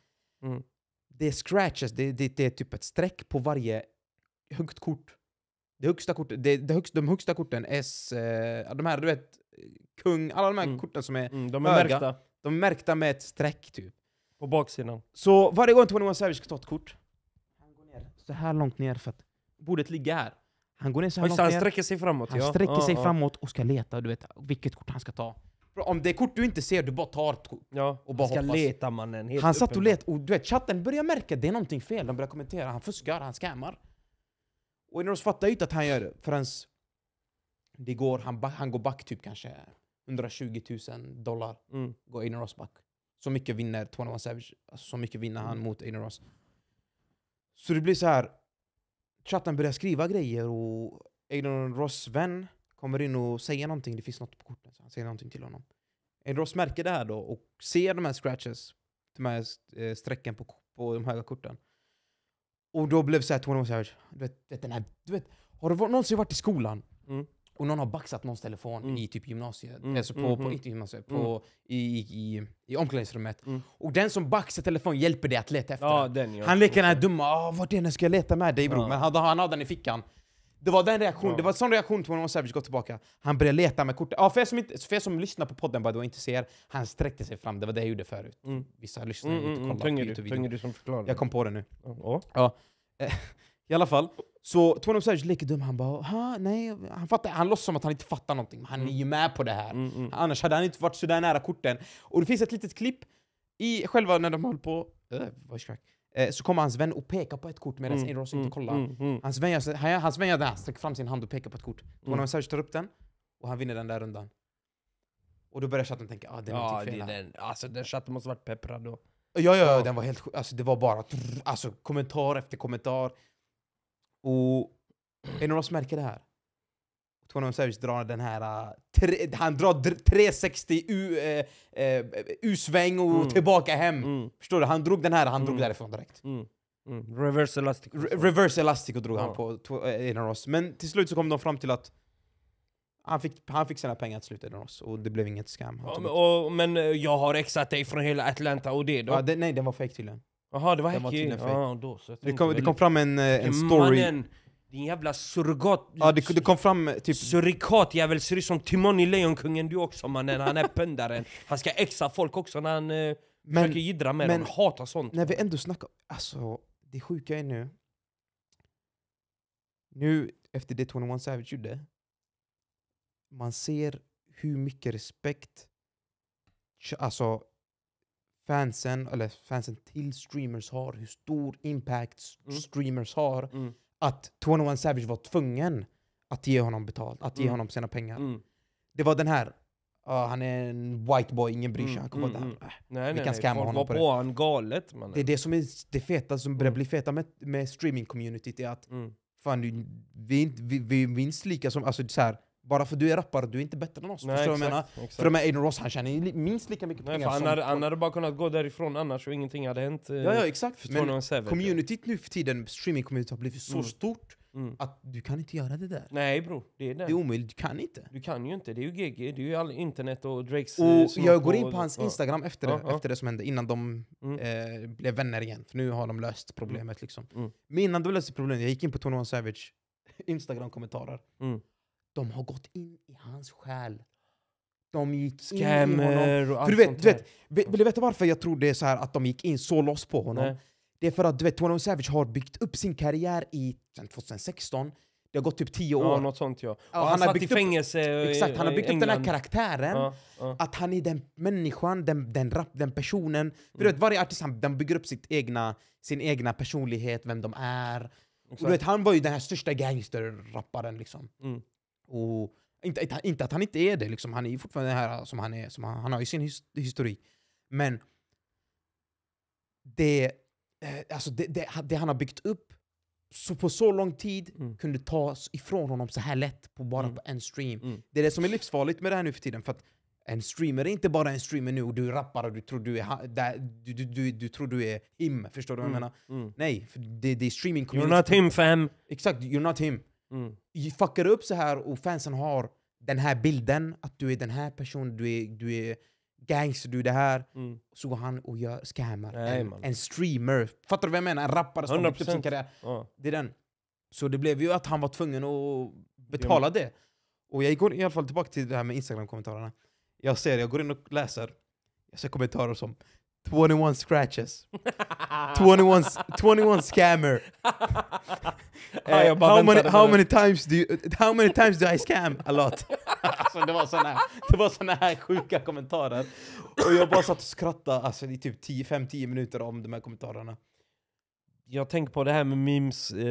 mm. det är scratches, det, det, det, är typ ett streck på varje högt kort. Det högsta kort, det, det högsta, de högsta korten S... eh, de här, du vet, kung, alla de här mm. korten som är, mm, de är höga, märkta. De är märkta med ett streck typ. På baksidan. Så varje gång 21 Savage ska ta ett kort, han går ner så här långt ner för att bordet ligger här. Han går ner så här Oj, långt han ner. Han sträcker sig framåt. Han ja. sträcker ah, sig ah. framåt och ska leta, du vet, vilket kort han ska ta om det är kort du inte ser, du bara tar ett kort. Ja, och bara han ska leta mannen. Helt han satt och letade, och du vet, chatten börjar märka att det är någonting fel. De börjar kommentera, han fuskar, han scammar. Och Eneros fattar ju inte att han gör det förrän det går, han, han går back typ kanske 120 000 dollar. Mm. Går Eneros back. Så mycket vinner 21 Savage, alltså, så mycket vinner han mm. mot Eneros. Så det blir så här. chatten börjar skriva grejer och Aiden Ross vän kommer in och säger någonting, det finns något på kortet, så han säger någonting till honom. Ross märker det här då och ser de här scratches, de här eh, strecken på, på de höga korten. Och då blev det såhär, Tony Savage, du vet, den här, du vet, har du någonsin varit i skolan mm. och någon har baxat någons telefon mm. i typ gymnasiet, mm. alltså på, mm, på, mm. inte gymnasiet, på, mm. i, i, i omklädningsrummet. Och den som baxar telefonen hjälper dig att leta efter ja, den. han leker den här dumma, ah, vart är den, ska jag leta med dig bror? Ja. Men han, han har den i fickan. Det var den reaktionen, ja. det var en sån reaktion till när Savage går tillbaka. Han började leta med kortet. Ja, för, er som inte, för er som lyssnar på podden bara, och inte ser, han sträckte sig fram. Det var det jag gjorde förut. Mm. Vissa lyssnar mm, mm, inte kollar mm, på Youtube. Du, du som förklarar. Jag kom på det nu. Ja. ja. Eh, I alla fall, så Twenum Savage leker dum. Han bara ha, nej. Han, fattar, han låtsas som att han inte fattar någonting, men han mm. är ju med på det här. Mm, mm. Annars hade han inte varit så där nära korten. Och det finns ett litet klipp i själva när de håller på... Äh, Eh, så kommer hans vän och pekar på ett kort medan mm. Eros inte mm, kollar. Mm. Mm. Hans vän gör hans vän gör den här, sträcker fram sin hand och pekar på ett kort. Då mm. Savage tar upp den och han vinner den där rundan. Och då börjar chatten tänka ah, det är typ ja, fel det här. Alltså den chatten måste varit pepprad då. Ja, ja, ja, den var helt Alltså det var bara alltså, kommentar efter kommentar. Och Enos märker det här. Tony Savage drar den här... Äh, tre, han drar 360 U, eh, eh, U-sväng och mm. tillbaka hem. Mm. Förstår du? Han drog den här, han mm. drog därifrån direkt. Mm. Mm. Reverse Elastic Re reverse Elastic drog ja. han på Aiden Ross. Men till slut så kom de fram till att han fick, han fick sina pengar till slut, Aiden Ross, och det blev inget scam. Ja, men, och, men, jag har exat dig från hela Atlanta och det då? Ja, det, nej, den var fake tydligen. Jaha, det var hacky? Ja, då, så det, kom, det kom fram en, en story... Mannen din jävla surrogat... Ja, det, det kom fram eh, typ... Surikatjävel, ser ut som Timon i Lejonkungen du också mannen. Han är pundaren. Han ska exa folk också när han eh, men, försöker jiddra med men, dem. Hatar sånt. När vi ändå snackar... Alltså, det sjuka är nu... Nu, efter det 21 Savage gjorde, man ser hur mycket respekt alltså, fansen, eller fansen till streamers har, hur stor impact mm. streamers har. Mm att 201 Savage var tvungen att ge honom betalt, att ge mm. honom sina pengar. Mm. Det var den här, uh, han är en white boy, ingen bryr sig, han kommer mm, mm där. Äh, mm. nej, vi kan scamma honom på det. han galet mannen. Det är det som är det feta, som börjar mm. bli feta med, med streaming-communityt, är att fan, vi, vi, vi, är minst lika som, alltså så här, bara för du är rappare, du är inte bättre än oss. Nej, förstår jag menar? Exakt. För de här Aiden Ross, han tjänar minst lika mycket Nej, pengar han som... Hade, han hade bara kunnat gå därifrån annars och ingenting hade hänt. Eh, ja, ja exakt. Men communityt nu för tiden, streaming-communityt har blivit så mm. stort mm. att du kan inte göra det där. Nej bro, det är det. Det är omöjligt, du kan inte. Du kan ju inte, det är ju GG, det är ju all internet och Drakes... Eh, och jag går in på hans och, Instagram efter, det, ja, efter det som hände, innan de mm. eh, blev vänner igen. För nu har de löst mm. problemet liksom. Mm. Men innan de löste problemet, jag gick in på Tony Savage Instagram-kommentarer. Mm. De har gått in i hans själ. De gick Scammer in i honom. För du vet, du vet, vill du veta varför jag tror det är så här att de gick in så loss på honom? Nej. Det är för att du vet, 21 Savage har byggt upp sin karriär i sen 2016, det har gått typ tio år. Ja, något sånt ja. Och han, han har byggt i fängelse upp, Exakt, han har byggt upp den här karaktären. Ja, ja. Att han är den människan, den, den rap, den personen. Mm. du vet, varje artist han, den bygger upp sitt egna, sin egna personlighet, vem de är. Och du vet, han var ju den här största gangsterrapparen liksom. Mm. Och inte, inte att han inte är det, liksom. han är ju fortfarande här som han är, som han, han har ju sin his historik. Men det, eh, alltså det, det, det, han har byggt upp så på så lång tid mm. kunde tas ifrån honom så här lätt på bara mm. på en stream. Mm. Det är det som är livsfarligt med det här nu för tiden. För att en streamer är inte bara en streamer nu och du rappar och du tror du är, där, du, du, du, du, tror du är him. Förstår du vad jag mm. menar? Mm. Nej, för det, det är streaming community. You're not him fam! Exakt, you're not him. Mm. Fuckar du upp så här och fansen har den här bilden, att du är den här personen, du är, du är gangster, du är det här. Mm. Så går han och gör scammar. Nej, en, en, streamer. Fattar du vad jag menar? En rappare som har upp sin karriär. Ja. Det är den. Så det blev ju att han var tvungen att betala det. Och jag går i alla fall tillbaka till det här med Instagram-kommentarerna. Jag ser, jag går in och läser. Jag ser kommentarer som 21 scratches. 21, 21 scammer. uh, how, many, how, many times do you, how many times do I scam? A lot. alltså, det, var såna här, det var såna här sjuka kommentarer. Och jag bara satt och skrattade alltså, i typ 5-10 minuter om de här kommentarerna. Jag tänker på det här med memes, eh,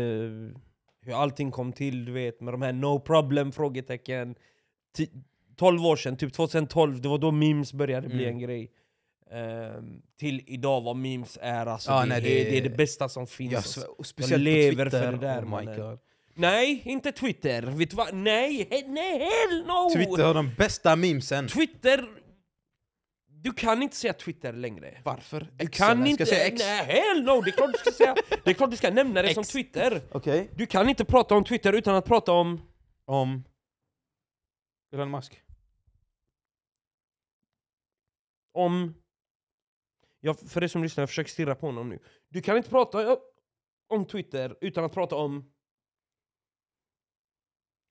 hur allting kom till, du vet, med de här no problem? frågetecken. 12 år sedan, typ 2012, det var då memes började bli mm. en grej. Ehm, till idag vad memes är, alltså ah, det, nej, det, är, det, är, det bästa som finns. Ja, så, alltså. Speciellt De lever Twitter, för det där oh god. Nej, inte Twitter. Vet du vad? Nej, nej, hell no! Twitter har de bästa memesen. Twitter... Du kan inte säga Twitter längre. Varför? Exen, du kan inte... Säga X? Nej, hell no! Det är klart du ska, säga, det är klart du ska nämna det som Twitter. Okay. Du kan inte prata om Twitter utan att prata om... Om? Elon Musk. Om? jag, för det som lyssnar, jag försöker stirra på honom nu. Du kan inte prata om Twitter utan att prata om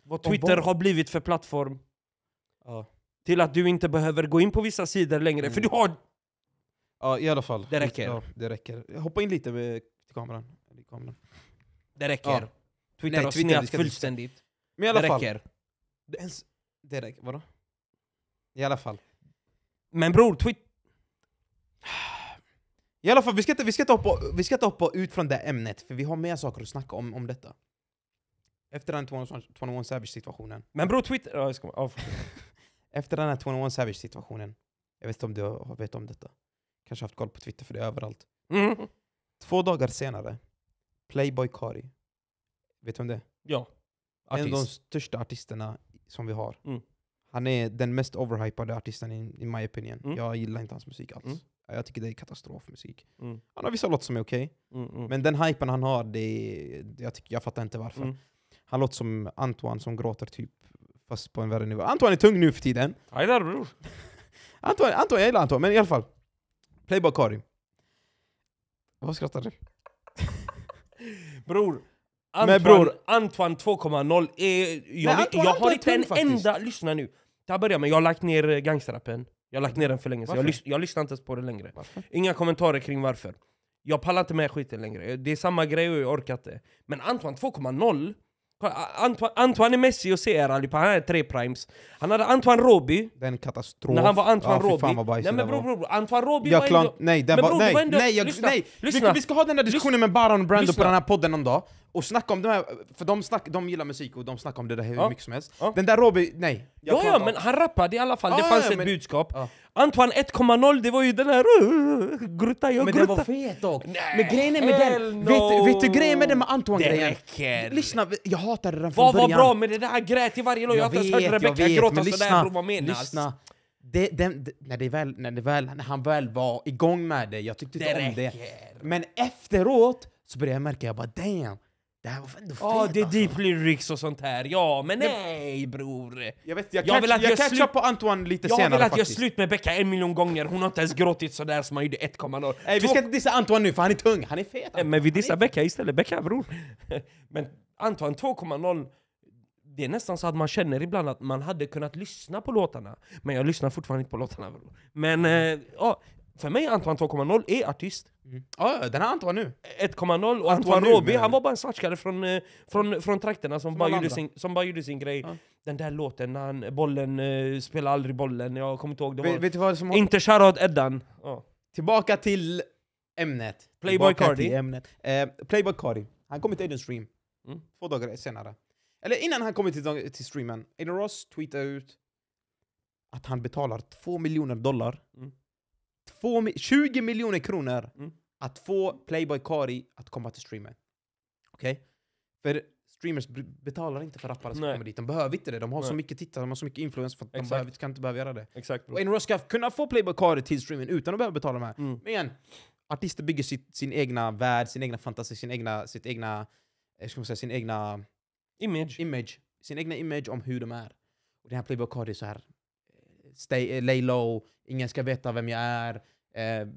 vad Twitter har blivit för plattform. Ja. Till att du inte behöver gå in på vissa sidor längre, mm. för du mm. har... Ja, i alla fall. Det räcker. Ja, det räcker. Hoppa in lite med kameran. kameran. Det räcker. Ja. Twitter Nej, har snett fullständigt. Men i alla det fall. räcker. Det, ens, det räcker. Vadå? I alla fall. Men bror, Twitter... I alla fall, vi ska inte, vi ska inte, hoppa, vi ska inte hoppa ut från det ämnet, för vi har mer saker att snacka om, om detta. Efter den 21 Savage-situationen. Men bror, Twitter... Ja, jag ska, oh, Efter den här 21 Savage-situationen, jag vet inte om du vet om detta. Kanske haft koll på Twitter, för det är överallt. Mm. Två dagar senare, Playboy Kari. Vet du om det Ja. Artist. En av de största artisterna som vi har. Mm. Han är den mest overhypade artisten in, in my opinion. Mm. Jag gillar inte hans musik alls. Mm. Jag tycker det är katastrofmusik. Mm. Han har vissa låtar som är okej, okay, mm, mm. men den hypen han har, det är, jag, tycker, jag fattar inte varför. Mm. Han låter som Antoine som gråter typ, fast på en värre nivå. Antoine är tung nu för tiden. Aj där bror. Antoine, Antoine, jag gillar Antoine, men i alla fall. Playboy Karim. Vad skrattar du? bror. Antoine, men bror, Antoine 2.0 är... Jag, Nej, Antoine, jag har Antoine inte en faktiskt. enda... Lyssna nu. Det här börjar med jag har lagt ner eh, gangsterrappen. Jag har lagt ner den för länge sedan. Jag, lys jag lyssnar inte ens på det längre. Varför? Inga kommentarer kring varför. Jag pallar inte med skiten längre. Det är samma grej och jag orkar inte. Men Antoine 2.0 Antoine, Antoine är Messi och CR Alipa, han är tre primes. Han hade Antoine Roby. Den katastrof. När han var Antoine ja, Roby. Nej men bror, bror, bro. Antoine Roby var ändå... Nej, den var, bro, nej, var ändå, nej, jag, lyssna, nej. Lyssna. Vi, vi, ska ha den där diskussionen lyssna, med Baran och Brando lyssna. på den här podden någon dag och snacka om de här, för de, snack, de gillar musik och de snackar om det där hur ja. mycket som helst. Ja. Den där Robby, nej. Ja, ja, men han rappade i alla fall, ah, det fanns ja, ett men... budskap. Ah. Antoine 1.0, det var ju den här grutta jag grutta. Men den var fet dock. Nej. Men grejen är med den, no. vet, vet du grejen med den med Antoine-grejen? Lyssna, jag hatade den från Vad början. Vad var bra med det där? Grät i varje låt, jag har inte ens hört Rebecca gråta sådär bror, vad menas? Lyssna. Det, det, när, det väl, när, det väl, när han väl var igång med det, jag tyckte inte om det. Men efteråt så började jag märka, jag bara damn det här var ändå fett. Ja, det är alltså. deep lyrics och sånt här. Ja, men nej bror! Jag vet, jag, jag vill catch, att jag, jag på Antoine lite jag senare vill att faktiskt. jag slut med Becka en miljon gånger. Hon har inte ens gråtit sådär som man gjorde 1,0. Nej, vi ska inte dissa Antoine nu för han är tung, han är fet. Antoine. Men vi dissar Becka istället. Becka bror. men Antoine 2,0 det är nästan så att man känner ibland att man hade kunnat lyssna på låtarna. Men jag lyssnar fortfarande inte på låtarna. Bror. Men eh, ja, för mig Antoine 2.0 är artist. Mm. Ah, den här Antoine nu! 1,0 och Antoine, Antoine Roby, han var bara en svartskalle från, eh, från, från trakterna som, som, bara gjorde sin, som bara gjorde sin grej. Ah. Den där låten när han, bollen, eh, spelar aldrig bollen, jag kommer inte ihåg. Det var, vet, vet som... Inte shoutout Eddan. Ah. Tillbaka till ämnet. Playboy Cardi. Ämnet. Eh, Playboy Cardi, han kom till Aiden Stream mm. två dagar senare. Eller innan han kom till, till streamen, Aiden Ross tweetade ut att han betalar 2 miljoner dollar mm två, 20 miljoner kronor mm. att få Playboy Kari att komma till streamen. Okej? Okay? För streamers betalar inte för rappare som Nej. kommer dit. De behöver inte det. De har Nej. så mycket tittare, de har så mycket influens för att Exakt. de behöver, kan inte behöva göra det. Exakt, och en Ross ska kunna få Playboy Kari till streamen utan att behöva betala de här. Mm. Men igen, artister bygger sitt, sin egna värld, sin egna fantasi, sin egna, sitt egna, jag eh, ska säga, sin egna... Image. image. Sin egna image om hur de är. Och den här Playboy Kari är så här stay, eh, lay low, ingen ska veta vem jag är. Eh,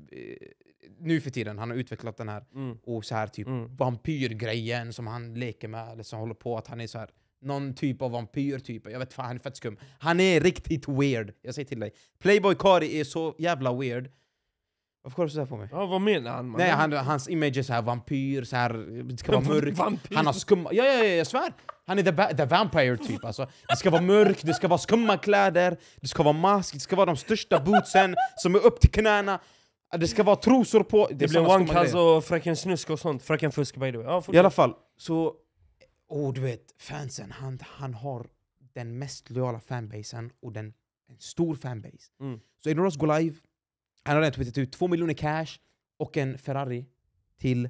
nu för tiden, han har utvecklat den här, mm. och så här typ mm. vampyrgrejen som han leker med, eller som håller på att han är så här någon typ av vampyr typ. Jag vet fan, han är fett skum. Han är riktigt weird, jag säger till dig. Playboy Kari är så jävla weird. Varför kollar du sådär på mig? Ja, vad menar han? Nej, han, hans image är såhär vampyr, så det ska vara mörkt. Vampyr. Han har skumma... Ja, ja, ja, jag svär! Han är the, the vampire typ alltså. Det ska vara mörkt, det ska vara skumma kläder, det ska vara mask, det ska vara de största bootsen som är upp till knäna. Det ska vara trosor på. Det, det blir Wankaz och Fröken Snusk och sånt. Fröken Fusk by the way. Ja, I alla fall, så... Oh, du vet, fansen, han, han har den mest lojala fanbasen och den, en stor fanbase. Mm. Så Eddie Ross går live, han har redan tweetat ut två miljoner cash och en Ferrari till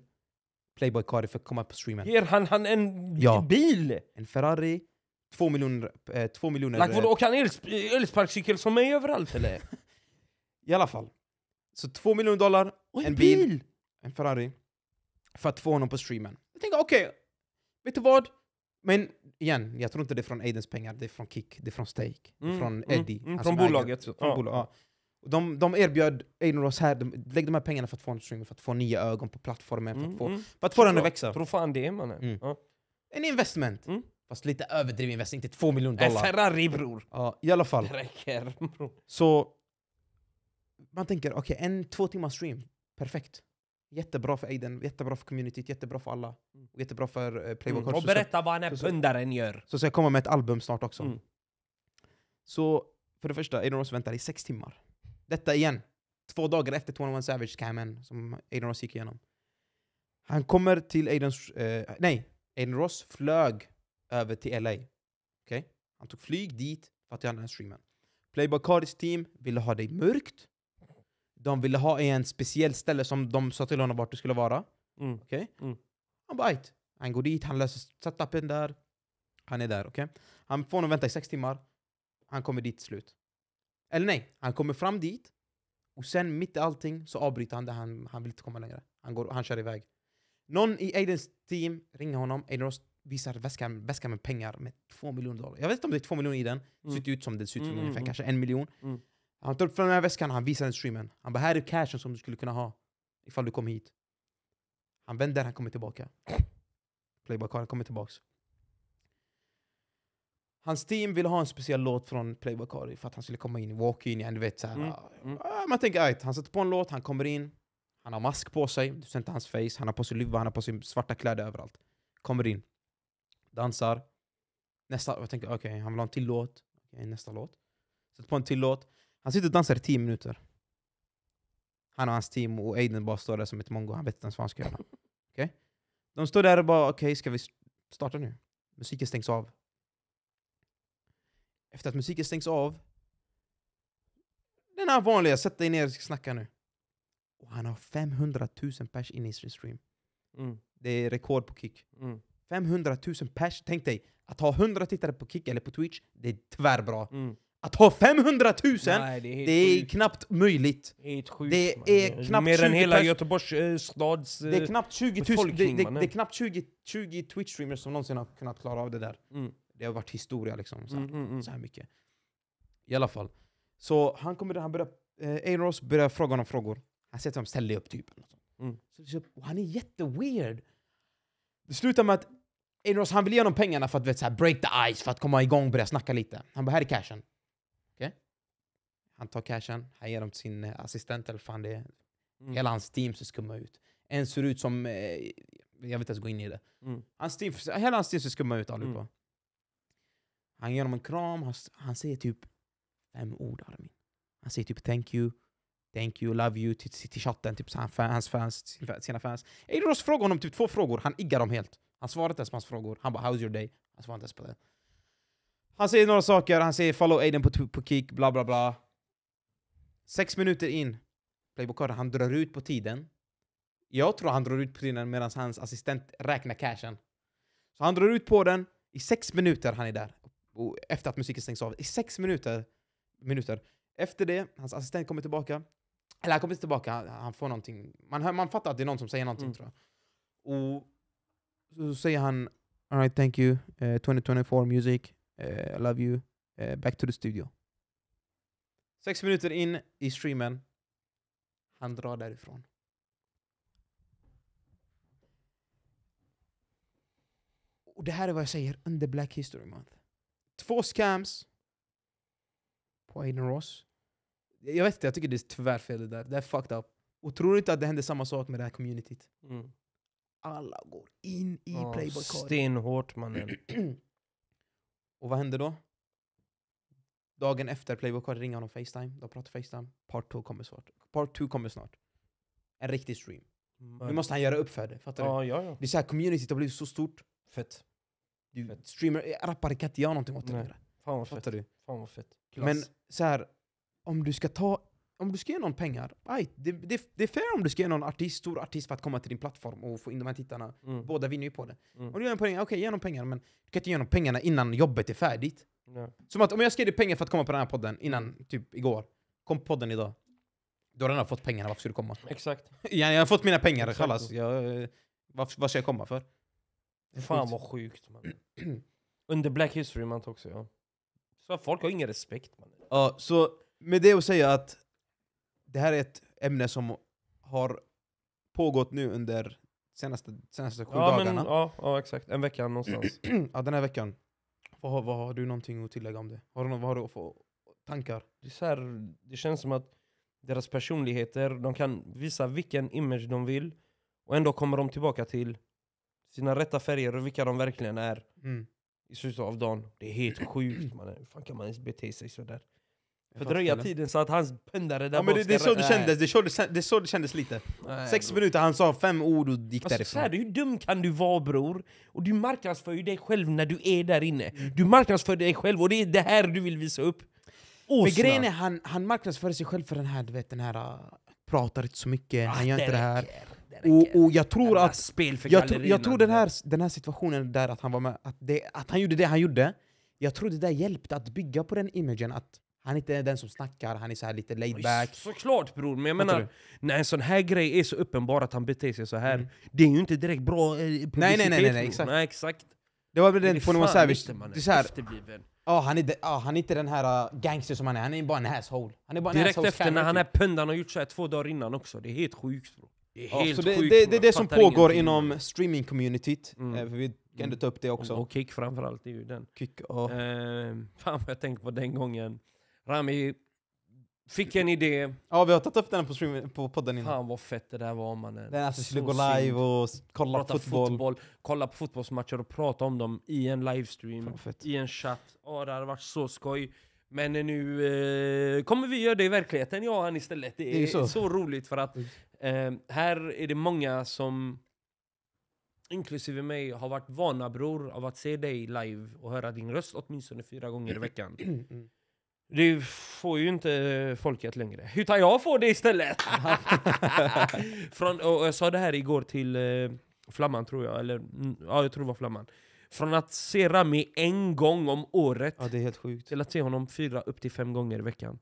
Playboy Cardi för att komma på streamen. Ger han han en ja. bil? En Ferrari, två miljoner... Eh, två miljoner like, eh, åker han elsparkcykel som mig överallt eller? I alla fall. Så två miljoner dollar, en, en bil. bil. en Ferrari, för att få honom på streamen. Jag tänker okej, okay, vet du vad? Men igen, jag tror inte det är från Aidens pengar, det är från Kick, det är från Stake, mm, från mm, Eddie. Mm, mm, från bolaget. Äger, från ja. bolag, ja. De, de erbjöd Aiden Ross här, de, lägg de här pengarna för att få en streamer, för att få nya ögon på plattformen, för att mm, få, mm. för att få den att växa. Tror fan det mannen. Mm. Ja. En investment. Mm. Fast lite överdriven investering, inte två miljoner dollar. En Ferrari bror! Ja, i alla fall. Räcker, bror. Så man tänker, okej, okay, en två timmars stream, perfekt. Jättebra för Aiden, jättebra för communityt, jättebra för alla. Mm. jättebra för uh, Playboy mm. Och berätta vad den här pundaren gör. Så ska jag komma med ett album snart också. Mm. Så för det första, Aiden Ross väntar i sex timmar. Detta igen, två dagar efter 21 savage cammen som Aiden Ross gick igenom. Han kommer till Aiden Eh, nej, Aiden Ross flög över till LA. Okay? Han tog flyg dit för att göra den här streamen. Playboy Cardis team ville ha dig mörkt. De ville ha en speciell ställe som de sa till honom vart du skulle vara. Mm. Okay? Mm. Han bara Ait. Han går dit, han löser setupen där. Han är där, okej? Okay? Han får honom vänta i sex timmar. Han kommer dit till slut. Eller nej, han kommer fram dit och sen mitt i allting så avbryter han det, han, han vill inte komma längre. Han, går, han kör iväg. Någon i Aidens team ringer honom, Aiden Ross visar väskan, väskan med pengar med två miljoner dollar. Jag vet inte om det är två miljoner i den, mm. ser ut som det ser ut som mm, mm ungefär, mm. kanske en miljon. Mm. Han tar upp den här väskan, han visar den streamen. Han bara här är cashen som du skulle kunna ha ifall du kom hit. Han vänder, han kommer tillbaka. Playboy Karin kommer tillbaka. Hans team ville ha en speciell låt från Playboy Bakari för att han skulle komma in, i walk in, Mm. Ah, mm. Ah, man tänker att han sätter på en låt, han kommer in, han har mask på sig, du ser inte hans face, han har på sig luva, han har på sig svarta kläder överallt. Kommer in, dansar. Nästa, jag tänker okej, okay, han vill ha en till låt. Okay, nästa låt. Sätter på en till låt. Han sitter och dansar i tio minuter. Han och hans team och Aiden bara står där som ett mongo, han vet inte ens vad han ska göra. Okay? De står där och bara okej, okay, ska vi starta nu? Musiken stängs av efter att musiken stängs av, den här vanliga, sätt dig ner och snacka nu. Och han har 500 000 pers inne i sin stream. Mm. Det är rekord på Kick. Mm. 500 000 pers, tänk dig, att ha 100 tittare på Kick eller på Twitch, det är tyvärr Mm. Att ha 500 000, Nej, det är, det är knappt möjligt. Det är, sjukt, det är man. knappt Mer än hela Göteborgs eh, stads Det är knappt 20, 000, 20, 20 Twitch-streamers som någonsin har kunnat klara av det där. Mm. Det har varit historia liksom. Så här, mm, mm, mm, så här mycket. I alla fall. Så han kommer, han börjar, eh, Aros börjar fråga honom frågor. Han säger till honom ställ dig upp typ. Mm. Så, han är jätteweird. Det slutar med att Aros han vill ge honom pengarna för att vet, så här, break the ice, för att komma igång och börja snacka lite. Han bara här är cashen. Okay. Han tar cashen, han ger dem till sin eh, assistent eller fan det är. Mm. Hela hans team ser skumma ut. En ser ut som... Eh, jag vill inte ens gå in i det. Mm. Hans team, hela hans team ser skumma ut allihopa. Mm. Han ger honom en kram, han, han säger typ fem ord Armin. Han säger typ thank you, thank you, love you till, till chatten, typ hans fans, fans, sina fans. Eiros frågar honom typ två frågor, han iggar dem helt. Han svarar inte ens på hans frågor. Han bara “How's your day?” Han svarar inte ens på det. Han säger några saker, han säger “Follow Aiden på, på kick”, bla bla bla. Sex minuter in, Playboy han drar ut på tiden. Jag tror han drar ut på tiden medan hans assistent räknar cashen. Så han drar ut på den, i sex minuter han är där efter att musiken stängs av i sex minuter. minuter. Efter det, hans assistent kommer tillbaka. Eller han kommer inte tillbaka, han, får någonting. Man, hör, man fattar att det är någon som säger någonting mm. tror jag. Och så säger han Alright, thank you. Uh, eh, 2024 music. Uh, I love you. Uh, back to the studio. Sex minuter in i streamen. Han drar därifrån. Och det här är vad jag säger under Black History Month. Två scams på Aiden Ross. Jag vet inte, jag tycker det är tyvärr fel det där. Det är fucked up. Och tror inte att det händer samma sak med det här communityt? Mm. Alla går in i oh, playboy Stenhårt mannen. Och vad händer då? Dagen efter Playboy ringer honom Facetime. De pratar Facetime. Part 2 kommer snart. Part 2 kommer snart. En riktig stream. Man. Mm. Nu måste han göra upp för det. Fattar oh, du? Ja, ja. Det är så här, communityt har blivit så stort. Fett. Du, streamer, eh, rappare kan inte göra någonting åt det längre. Fan vad fett. Du? Fan vad fett. Men så här, om du ska ta om du ska ge någon pengar, aj, det, det, det, är fair om du ska ge någon artist, stor artist för att komma till din plattform och få in de här tittarna. Mm. Båda vinner ju på det. Mm. Om du ger en pengar, okej okay, ge någon pengar, men du kan inte ge någon pengarna innan jobbet är färdigt. Nej. Som att om jag ska ge dig pengar för att komma på den här podden innan typ igår, kom på podden idag. Du har redan fått pengarna, varför ska du komma? Exakt. jag, jag har fått mina pengar, kallas. Eh, vad ska jag komma för? Fan vad sjukt man. Under Black History Month också ja. Så folk har ingen respekt man. Ja, så med det att säga att det här är ett ämne som har pågått nu under senaste, senaste sju ja, dagarna. Men, ja, ja, exakt. En vecka någonstans. ja, den här veckan. Vad, vad har du någonting att tillägga om det? Har du, vad har du för tankar? Det, är så här, det känns som att deras personligheter, de kan visa vilken image de vill, och ändå kommer de tillbaka till sina rätta färger och vilka de verkligen är mm. i slutet av dagen. Det är helt sjukt mannen. Hur fan kan man ens bete sig sådär? Fördröja tiden så att hans pundare där ja, men det, det så det kändes, det är så det, så det kändes lite. Nej, Sex bro. minuter, han sa fem ord och gick alltså, därifrån. Så här, hur dum kan du vara bror? Och du marknadsför ju dig själv när du är där inne. Mm. Du marknadsför dig själv och det är det här du vill visa upp. Åsna. Men grejen är, han, han marknadsför sig själv för den här, du vet den här... Ah, pratar inte så mycket, ah, han gör inte det här. Och, och, jag tror att... Spel för jag, tro, jag tror den här, den här situationen där att han var med, att, det, att han gjorde det han gjorde, jag tror det där hjälpte att bygga på den imagen att han inte är den som snackar, han är så här lite laid back. Såklart bror, men jag menar, när en sån här grej är så uppenbar att han beter sig så här mm. det är ju inte direkt bra eh, publicitet nej, nej, nej, nej, nej, exakt. nej exakt. Det var väl den Tony Savage, det är såhär... Ja, oh, han, är de, oh, han är inte den här uh, gangster som han är, han är bara en asshole. Han är bara Direkt asshole efter när han här typ. pundan har gjort så här två dagar innan också, det är helt sjukt bror. Det är helt ja, så det, sjukt. Det, det är det som pågår inom streaming-communityt. Mm. Eh, vi kan ändå ta upp det mm. också. Och, och Kick framförallt, det är ju den. Kick, oh. eh, fan vad jag tänker på den gången. Rami fick en idé. Ja, vi har tagit upp den på, stream, på podden innan. Fan vad fett det där var mannen. Den alltså skulle gå live och kolla prata fotboll. fotboll. Kolla på fotbollsmatcher och prata om dem i en livestream, i en chatt. oh, det hade varit så skoj. Men nu eh, kommer vi göra det i verkligheten, jag och han istället. Det är, det är så. så. roligt för att mm. Eh, här är det många som, inklusive mig, har varit vana bror av att se dig live och höra din röst åtminstone fyra gånger i veckan. Mm, mm. Du får ju inte folket längre. Utan jag får det istället! Från, och jag sa det här igår till eh, Flamman tror jag, eller mm, ja, jag tror det var Flamman. Från att se Rami en gång om året ja, det är helt sjukt. till att se honom fyra upp till fem gånger i veckan.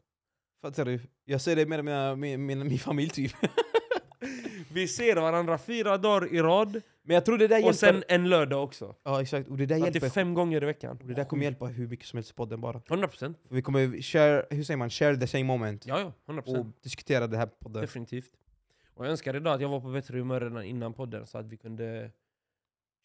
Fattar du? Jag ser det med mina, min, min, min familj typ. Vi ser varandra fyra dagar i rad. Men jag tror det där Och sen en lördag också. Ja exakt, och det där hjälper... Att fem gånger i veckan. Och det där kommer hjälpa hur mycket som helst i podden bara. 100%. Vi kommer share, hur säger man, share the same moment. Ja, ja, 100%. Och diskutera det här podden. Definitivt. Och jag önskar idag att jag var på bättre humör redan innan podden så att vi kunde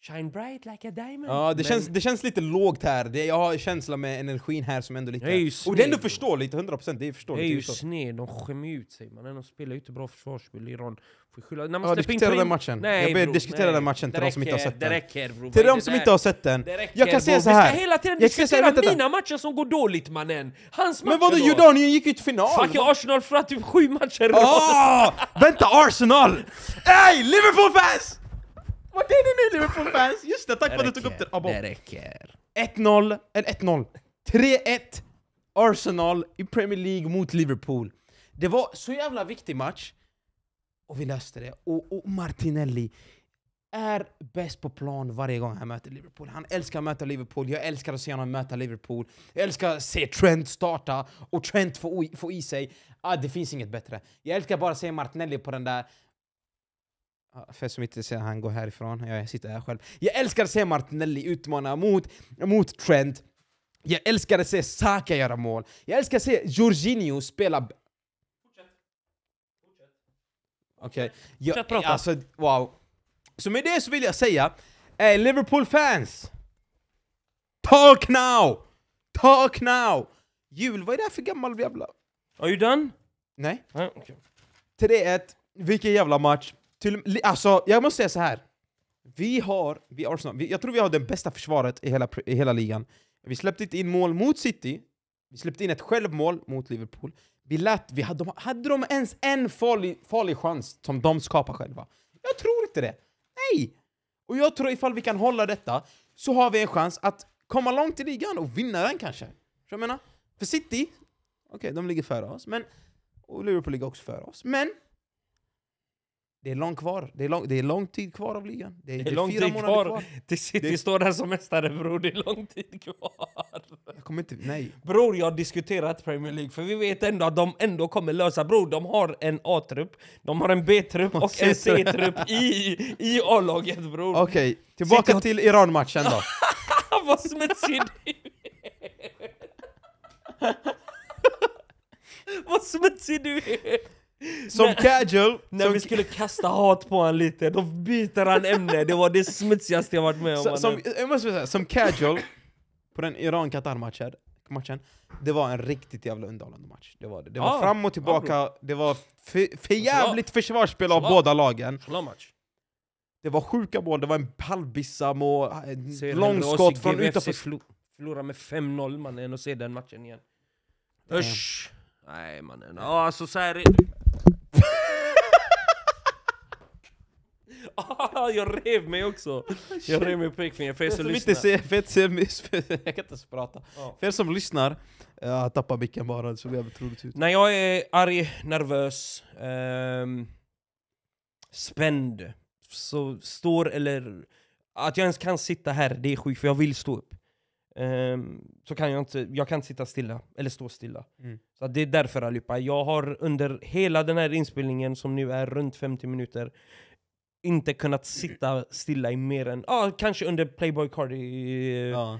Shine bright like a diamond. Ja, det, men... känns, det känns lite lågt här. Det, jag har en känsla med energin här som ändå lite... är sned, och det är ändå förståeligt, 100%. Det är förståeligt. Jag är ju sned, de skämmer ut sig Man De spelar ju inte bra försvarsspel. Iran får skylla... När man ja, diskutera in... den matchen. Nej, jag började diskutera den matchen till de som inte har sett den. Det räcker bro. Till de som inte har sett den. Jag kan säga så här. Vi ska hela tiden diskutera mina matcher som går dåligt mannen. Hans matcher Men vadå, Jordanien gick ju till final! Fucking Arsenal för att typ sju matcher i rad! Ah! Vänta, Arsenal! Ey, Liverpool-fans! Vad är det nu Liverpool-fans? Just det, tack för att du tog upp det! Abo. Det räcker. 1-0, eller 1-0. 3-1 Arsenal i Premier League mot Liverpool. Det var så jävla viktig match, och vi löste det. Och, och Martinelli är bäst på plan varje gång han möter Liverpool. Han älskar att möta Liverpool, jag älskar att se honom möta Liverpool. Jag älskar att se Trent starta och Trent få, få i sig. Ah, det finns inget bättre. Jag älskar bara att se Martinelli på den där för som inte ser han går härifrån, jag sitter här själv. Jag älskar att se Martinelli utmana mot, mot Trent. Jag älskar att se Saka göra mål. Jag älskar att se Jorginho spela... Okej. Okay. Jag, alltså, wow. Så med det så vill jag säga, eh, Liverpool-fans! Talk now! Talk now! Jul, vad är det här för gammal jävla... Are you done? Nej. Nej okay. 3-1, vilken jävla match. Till, alltså, jag måste säga så här. Vi har, vi Arsenal, vi, jag tror vi har det bästa försvaret i hela, i hela ligan. Vi släppte inte in mål mot City, vi släppte in ett självmål mot Liverpool. Vi lät, vi hade, de, hade de ens en farlig, farlig chans som de skapar själva? Jag tror inte det. Nej! Och jag tror ifall vi kan hålla detta så har vi en chans att komma långt i ligan och vinna den kanske. jag menar? För City, okej, okay, de ligger före oss, men... Och Liverpool ligger också före oss. Men det är långt kvar. Det är, lång, det är lång tid kvar av ligan. Det är, det är lång fyra tid kvar. kvar. Till City det... står där som mästare, bror. Det är lång tid kvar. Jag kommer inte... Nej. Bror, jag har diskuterat Premier League, för vi vet ändå att de ändå kommer lösa... Bror, de har en A-trupp, de har en B-trupp och en C-trupp i, i A-laget, bror. Okej, okay, tillbaka City... till Iran-matchen då. Vad smutsig du är! Vad smutsig du är! Som när, casual! När som vi skulle kasta hat på honom lite, då byter han ämne. Det var det smutsigaste jag varit med om. Så, som, jag måste säga, som casual, på den Iran-Qatar-matchen, matchen, det var en riktigt jävla underhållande match. Det var, det. Det var ah, fram och tillbaka, ah, det var för, jävligt försvarsspel av båda lagen. Match. Det var sjuka mål, det var en halvbissam och långskott från utanför... Förlora med 5-0 mannen och se den matchen igen. Usch! Nej mannen, alltså så här, Ah, jag rev mig också! Jag rev mig på pekfingret, för er som lyssnar. Ser, för att se, jag kan inte prata. Ja. För er som lyssnar, jag tappar micken bara, så blir jag otroligt När jag är arg, nervös, um, spänd, så står eller... Att jag ens kan sitta här, det är sjukt, för jag vill stå upp. Um, så kan jag inte, jag kan inte sitta stilla, eller stå stilla. Mm. Så det är därför allihopa. Jag har under hela den här inspelningen, som nu är runt 50 minuter, inte kunnat sitta stilla i mer än, ah, kanske under Playboy Cardi ja.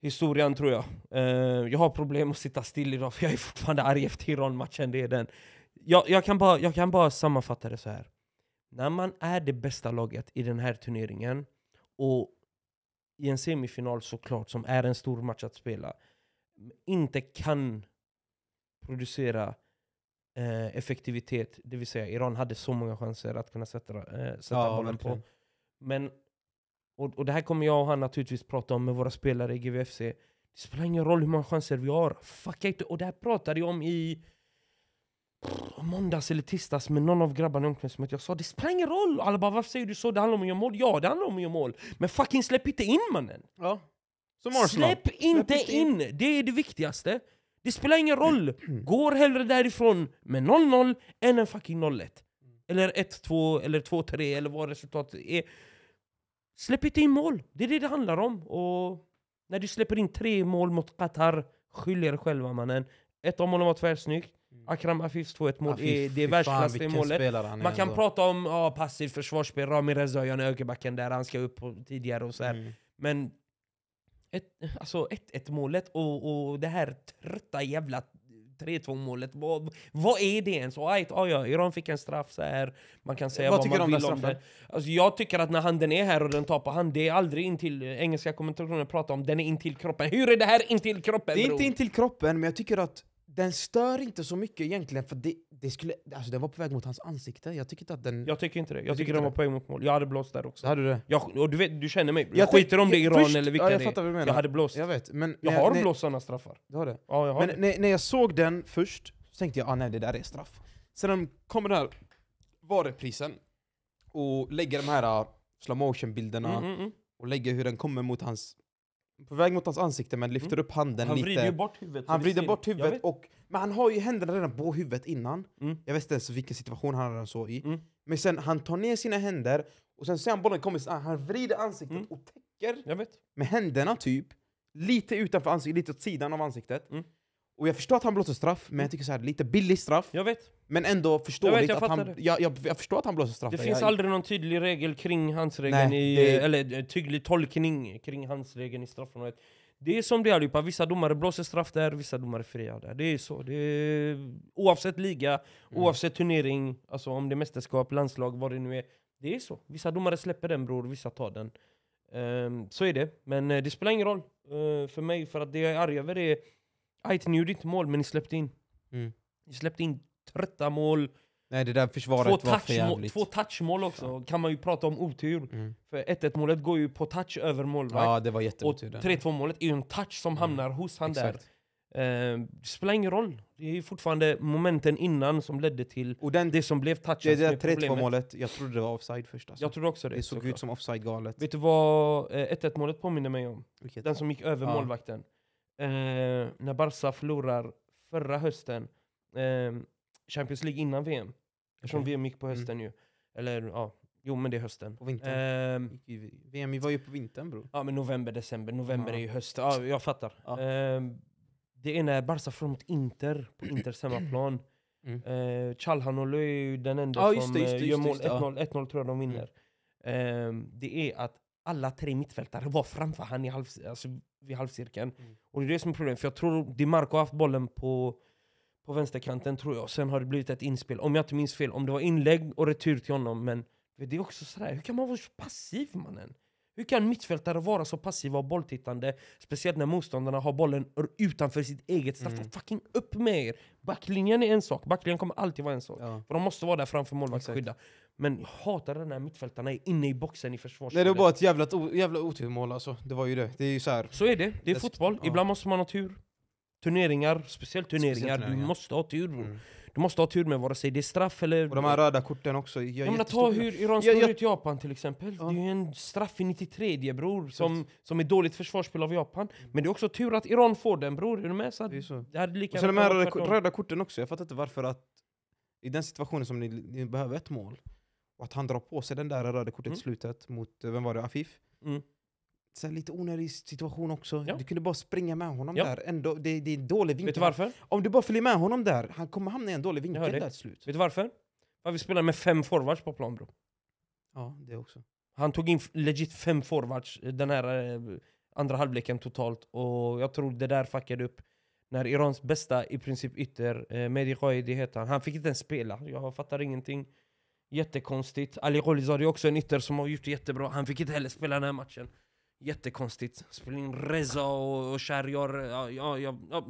historien tror jag. Uh, jag har problem att sitta still idag för jag är fortfarande arg efter Iran-matchen, det är den. Jag, jag, kan bara, jag kan bara sammanfatta det så här. När man är det bästa laget i den här turneringen, och i en semifinal såklart, som är en stor match att spela, inte kan producera eh, effektivitet. Det vill säga, Iran hade så många chanser att kunna sätta, eh, sätta ja, bollen verkligen. på. Men, och, och det här kommer jag och han naturligtvis prata om med våra spelare i GVFC. Det spelar ingen roll hur många chanser vi har. Fucka inte. Och det här pratade jag om i pff, måndags eller tisdags med någon av grabbarna i omklädningsrummet. Jag sa det spelar ingen roll. Alla bara varför säger du så? Det handlar om att göra mål. Ja, det handlar om att göra mål. Men fucking släpp inte in mannen! Ja. Släpp, släpp inte in. in! Det är det viktigaste. Det spelar ingen roll! Går hellre därifrån med 0-0 än en fucking 0-1. Eller 1-2, eller 2-3, eller vad resultatet är. Släpp inte in mål! Det är det det handlar om. Och när du släpper in tre mål mot Qatar, skyll er själva mannen. Ett av målen var tvärsnyggt. Mm. Akram Afifs 2-1 mål, Afif, är, det är världsklass målet. Man ändå. kan prata om ja, passivt försvarsspel, Rami Ramirez Öjan, högerbacken där, han ska upp tidigare och så mm. Men ett, alltså 1-1 ett, ett målet och, och det här trötta jävla 3-2 målet. Vad, vad är det ens? Och, right, oh ja, Iran fick en straff så här. Man kan säga vad, vad tycker man du om vill om det. Alltså, jag tycker att när handen är här och den tar på hand, det är aldrig in engelska kommentatorerna pratar om den är intill kroppen. Hur är det här intill kroppen? Det är bror? inte intill kroppen, men jag tycker att den stör inte så mycket egentligen, för det, det skulle, alltså den var på väg mot hans ansikte. Jag tycker inte att den... Jag tycker inte det. Jag, tycker den var på väg mot mål. Jag hade blåst där också. Hade du det? Jag, och du, vet, du känner mig. Jag, jag skiter om det är Iran först, eller vilka ja, jag det är. Jag, jag hade blåst. Jag, vet, men jag har när, blåst sådana straffar. Du har det? Ja, jag har men när, när, jag såg den först, så tänkte jag ah, det där är straff. Sen kommer den här varuprisen och lägger de här äh, slow motion bilderna mm, mm, mm. och lägger hur den kommer mot hans på väg mot hans ansikte men lyfter mm. upp handen han lite. Han vrider bort huvudet. Han vrider bort huvudet och, men han har ju händerna redan på huvudet innan. Mm. Jag vet inte ens vilken situation han redan så i. Mm. Men sen han tar ner sina händer och sen ser han bollen komma, han vrider ansiktet mm. och täcker med händerna typ, lite utanför ansiktet, lite åt sidan av ansiktet. Mm. Och jag förstår att han blåser straff, men jag mm. tycker så här, lite billig straff. Jag vet. Men ändå förståeligt jag vet, jag att han... Jag, jag, jag, förstår att han blåser straff. Det finns aldrig någon tydlig regel kring handsregeln, Nej, i, det... eller eh, tydlig tolkning kring handsregeln i straffen. Det är som det är, Jupa. vissa domare blåser straff där, vissa domare friar där. Det är så. Det är, oavsett liga, mm. oavsett turnering, alltså om det är mästerskap, landslag, vad det nu är. Det är så. Vissa domare släpper den bror, vissa tar den. Um, så är det. Men eh, det spelar ingen roll uh, för mig, för att det jag är arg över är Ajt, ni gjorde inte mål, men ni släppte in. Mm. Ni släppte in trötta mål. Nej, det där försvaret två var för jävligt. Två touchmål också, kan man ju prata om otur. Mm. För 1-1 målet går ju på touch över målvakt. Ja, det var jätteotur. 3-2 målet är ju en touch som mm. hamnar hos han Exakt. där. Eh, det spelar ingen roll. Det är ju fortfarande momenten innan som ledde till och den, det som blev touchen. Det, där 3-2 målet, jag trodde det var offside först. Alltså. Jag trodde också det. Det såg så ut som offside-galet. Vet du vad 1-1 eh, målet påminner mig om? Vilket? Den som gick över ja. målvakten eh, när Barca förlorar förra hösten eh, Champions League innan VM. Eftersom okay. VM gick på mm. hösten mm. ju. Eller ja, jo men det är hösten. På vintern? Eh, VM var ju på vintern bror. Ja men november, december. November ja. är ju höst. Ja, jag fattar. Ja. Ehm, det är när Barca förlorar mot Inter på Inters hemmaplan. Mm. Eh, Chalhanoglu är ju den enda ah, som det, just eh, det, gör mål. 1-0 ja. tror jag de vinner. Mm. Eh, det är att alla tre mittfältare var framför han i halv, alltså, vid halvcirkeln. Mm. Och det är det som är problemet, för jag tror Di Marco har haft bollen på, på vänsterkanten, tror jag. Sen har det blivit ett inspel, om jag inte minns fel. Om det var inlägg och retur till honom, men det är också sådär, hur kan man vara så passiv mannen? Hur kan mittfältare vara så passiva och bolltittande? Speciellt när motståndarna har bollen utanför sitt eget straff. Mm. Fucking upp med er! Backlinjen är en sak, backlinjen kommer alltid vara en sak. Ja. För de måste vara där framför målvakten Men jag hatar den här mittfältarna är inne i boxen i försvarsspelet. Det var bara ett jävla, jävla oturmål alltså. Det var ju det. Det är ju så här. Så är det. Det är alltså, fotboll. Ja. Ibland måste man ha tur. Turneringar, speciellt turneringar, speciellt turneringar. du måste ha tur Mm. Du måste ha tur med vare sig det är straff eller... Och de här röda korten också gör ja, men ta hur Iran slår jag... ut Japan till exempel. Ja. Det är en straff i 93 bror, som, som är dåligt försvarsspel av Japan. Men det är också tur att Iran får den bror, är du med? Så det är så. Det hade lika och sen de här röda, röda korten också, jag fattar inte varför att i den situationen som ni, ni behöver ett mål, och att han drar på sig den där röda kortet i mm. slutet mot, vem var det, Afif? Mm så här, lite onödig situation också. Ja. Du kunde bara springa med honom ja. där. Ändå, det, det är en dålig vinkel. Vet du varför? Om du bara följer med honom där, han kommer hamna i en dålig vinkel där till slut. Vet du varför? vi spelar med fem forwards på plan bro. Ja, det också. Han tog in legit fem forwards eh, den här eh, andra halvleken totalt. Och jag tror det där fuckade upp. När Irans bästa i princip ytter, eh, Mehdi Khaidi heter han, han fick inte ens spela. Jag fattar ingenting. Jättekonstigt. Ali Gholizad är också en ytter som har gjort det jättebra. Han fick inte heller spela den här matchen. Jättekonstigt. Spelar in Reza och, och Sharior. Ja, ja, ja, ja.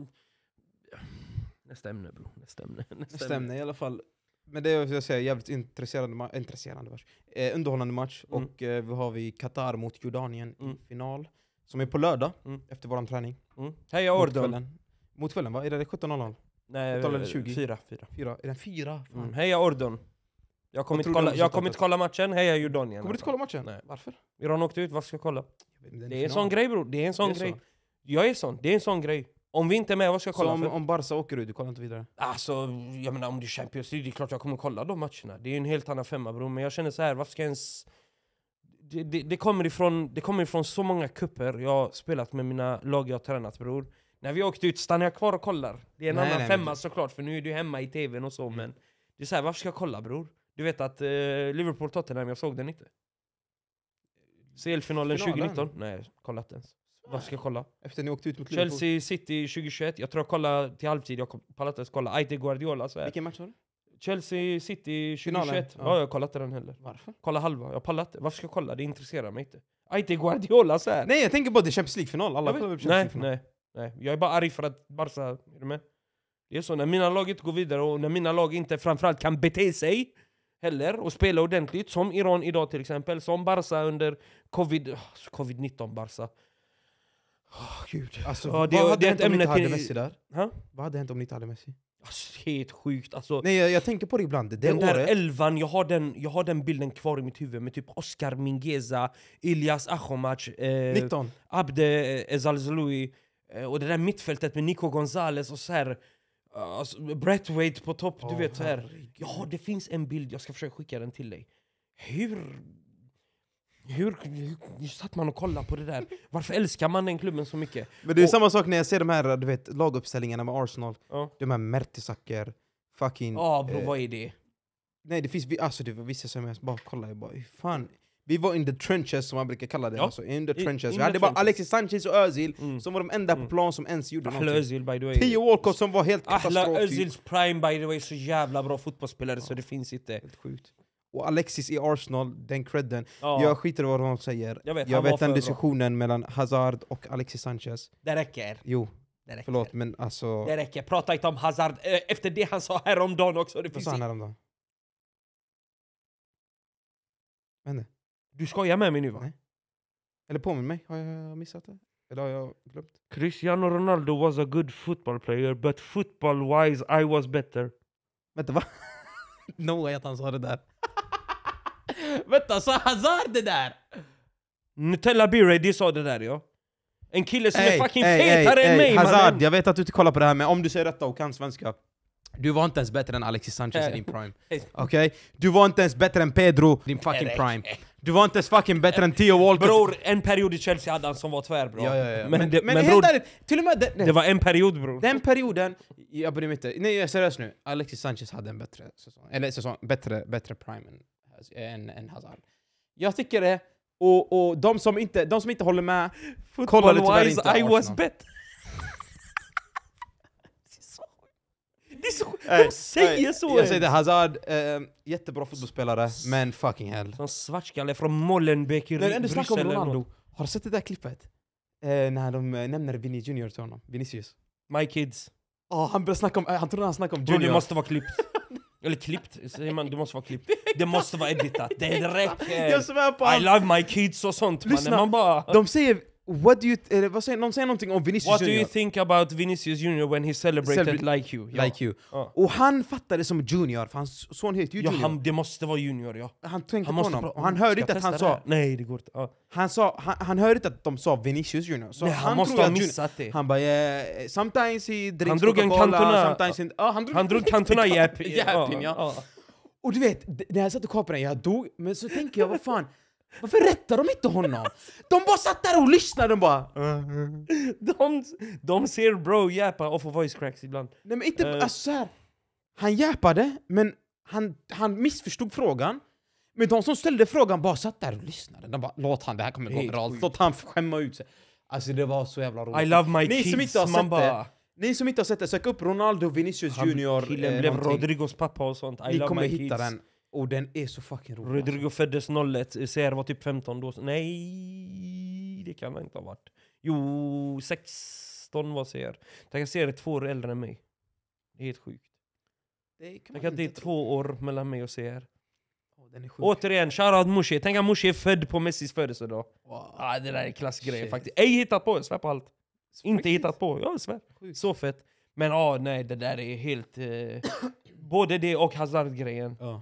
Nästa ämne bror. Nästa ämne. Nästa, Nästa ämne. i alla fall. Men det är jag säga, jävligt intresserande, ma intresserande match. Eh, underhållande match. Mm. Och eh, vi har vi Qatar mot Jordanien mm. i final. Som är på lördag, mm. efter vår träning. Mm. Heja Ordon! Mot kvällen va? Är det 17.00? Nej, 17 4. 4. 4. Är det 4? Eh, mm. Heja Ordon! Jag kommer inte, kolla, jag kom kolla matchen, heja Jordanien. Kommer du inte alltså. kolla matchen? Nej. Varför? Iran åkte ut, varför ska jag kolla? det, är en sån grej bror, det är en sån är grej. Så. Jag är sån, det är en sån grej. Om vi inte är med, vad ska jag kolla så om, för? om Barca åker ut, du kollar inte vidare? Alltså, jag menar om det är Champions League, det är klart jag kommer kolla de matcherna. Det är en helt annan femma bror, men jag känner så här, varför ska jag ens... Det, det, det, kommer ifrån, det kommer ifrån så många kupper jag har spelat med mina lag jag har tränat bror. När vi åkte ut stannar jag kvar och kollar. Det är en nej, annan nej, femma men... såklart, för nu är du hemma i tvn och så, mm. men... Det är såhär, varför ska jag kolla bror? Du vet att eh, Liverpool-Tottenham, jag såg den inte. CL-finalen 2019? Nej, kolla inte ens. Varför ska jag kolla? Efter ni åkte ut mot Chelsea City 2021, jag tror jag kollade till halvtid, jag pallade inte ens kolla. Aite Guardiola. Så Vilken match var det? Chelsea City 2021, ja. ja. jag kollade inte den heller. Varför? Kolla halva, jag pallade inte. Varför ska jag kolla? Det intresserar mig inte. Aite Guardiola så här. Nej, jag tänker bara det är Champions League-final. Alla Jag vet- Champions nej, League-final. nej, nej. Jag är bara arg för att Barca... Är du med? Det är så, när mina lag inte går vidare och när mina lag inte framförallt kan bete sig heller och spela ordentligt. Som Iran idag till exempel, som Barca under covid-19 covid ah, Barca. Oh, Gud. Alltså, ja, det, vad hade det hänt om ni inte hade Messi där? Ha? Vad hade hänt om ni inte hade Messi? Alltså, helt sjukt. Alltså, Nej, jag, jag, tänker på det ibland. Den, den där elvan, jag har den, jag har den bilden kvar i mitt huvud med typ Oscar Mingeza, Ilyas Ahomac, eh, Abde Ezalzlui eh, eh, och det där mittfältet med Nico Gonzales och så här. Alltså, Brett Breathweight på topp, oh, du vet så här. Ja, det finns en bild, jag ska försöka skicka den till dig. Hur... Hur, hur satt man och kollade på det där? Varför älskar man den klubben så mycket? Men det är och, samma sak när jag ser de här du vet, laguppställningarna med Arsenal. Uh. De här Mertesacker, fucking... Ja, oh, bro, eh, vad är det? Nej, det finns alltså det var vissa som jag bara kollar, jag bara hur fan... Vi var in the trenches som man brukar kalla det. Ja. Alltså, in the trenches. I, vi hade bara Alexis Sanchez och Özil mm. som var de enda på mm. plan som ens gjorde Ahla någonting. Özil, by the way. Theo Walcott som var helt katastrof. Typ. Özils prime by the way, så jävla bra fotbollsspelare ja. så det finns inte. Helt sjukt. Och Alexis i Arsenal, den credden. Ja. Jag skiter i vad de säger. Jag vet, jag vet den diskussionen bra. mellan Hazard och Alexis Sanchez. Det räcker. Jo. Det räcker. Förlåt men alltså... Det räcker, prata inte om Hazard. Eh, efter det han sa häromdagen också. Det vad sa han häromdagen? Vad hände? Du skojar med mig nu va? Nej. Eller påminn mig, har jag missat det? Eller har jag glömt? Cristiano Ronaldo was a good football player, but football wise I was better. Vänta va? No way att han sa det där. Vänta, sa Hazard det där? Nutella B-Ready sa det där ja. En kille som ey, är fucking ey, fetare ey, än mig Hazard, mannen. jag vet att du inte kollar på det här men om du säger detta och kan svenska du var inte ens bättre än Alexis Sanchez i din prime. Okej? Okay? Du var inte ens bättre än Pedro i din fucking prime. Du var inte ens fucking bättre än Theo Walcott! Bror, en period i Chelsea hade han som var tvärbra. Ja, ja, ja. Men, men, det, men, men bror, där, till och med den, det var en period bror. Den perioden, jag bryr mig inte. Nej jag är seriös nu, Alexis Sanchez hade en bättre säsong. Eller säsong, bättre, bättre prime än, än, än Hazard. Jag tycker det, och, och de, som inte, de som inte håller med... Football-wise, I was bättre. Det är så nej, De säger nej, så! Jag säger det, Hazard, eh, jättebra fotbollsspelare, men fucking hell. Som svartskalle från Molenbeek i Bryssel. eller ändå Ronaldo. Har du sett det där klippet? Eh, när de eh, nämner Vinny Junior till honom, Vinicius. My kids. oh, han börjar snacka om, eh, han trodde han snackade om Junior. det måste vara klippt. Eller klippt, säger man, det måste vara klippt. Det måste vara editat, det räcker! Jag svär på eh, I love my kids och sånt Lyssna, man bara... de säger What do you th- eh, vad säger, någon säger någonting om Vinicius What Junior. do you think about Vinicius Junior when he celebrated Celebr like you? Ja. you. Ja. Och han fattade som Junior, för hans son heter ju ja, Junior. Han, det måste vara Junior ja. Han tänkte han på honom, och han hörde inte att han sa... Nej, det går inte. Ja. Han, sa, han, han hörde inte att de sa Vinicius Junior. Så Nej, han, han måste ha missat det. Han bara yeah, sometimes he drinks han drog en Cantona. Sometimes he, oh, han drog, han drog Cantona i Jäpin. ja. Och du vet, när jag satt och kapade den, jag dog, men så tänker jag vad fan varför rättar de inte honom? De bara satt där och lyssnade och bara... De, de ser bro jäpa och får voice cracks ibland. Nej men inte... Uh. Alltså här, han jäpade, men han, han missförstod frågan. Men de som ställde frågan bara satt där och lyssnade. De bara låt han, det här kommer gå viralt. Låt han skämma ut sig. Alltså det var så jävla roligt. I love my ni kids, som inte har sett bara... det, Ni som inte har sett det, sök upp Ronaldo Vinicius han, Junior. Killen eh, blev någonting. Rodrigos pappa och sånt. I ni love kommer my hitta kids. den. Och den är så fucking rolig. Rodrigo föddes 01, CR var typ 15 då. Nej, det kan han inte ha varit. Jo, 16 var CR. Tänk att CR är två år äldre än mig. Det är helt sjukt. Tänk att det är två år mellan mig och CR. Den är sjuk. Återigen, shoutout Mushi. Tänk att Mushi är född på Messis födelsedag. Wow. Ah, det där är klassgrejer faktiskt. Ej hittat på, jag svär på allt. Så Inte faktiskt. hittat på, jag svär. Sjuk. Så fett. Men ja, ah, nej det där är helt... Eh, både det och hazardgrejen. grejen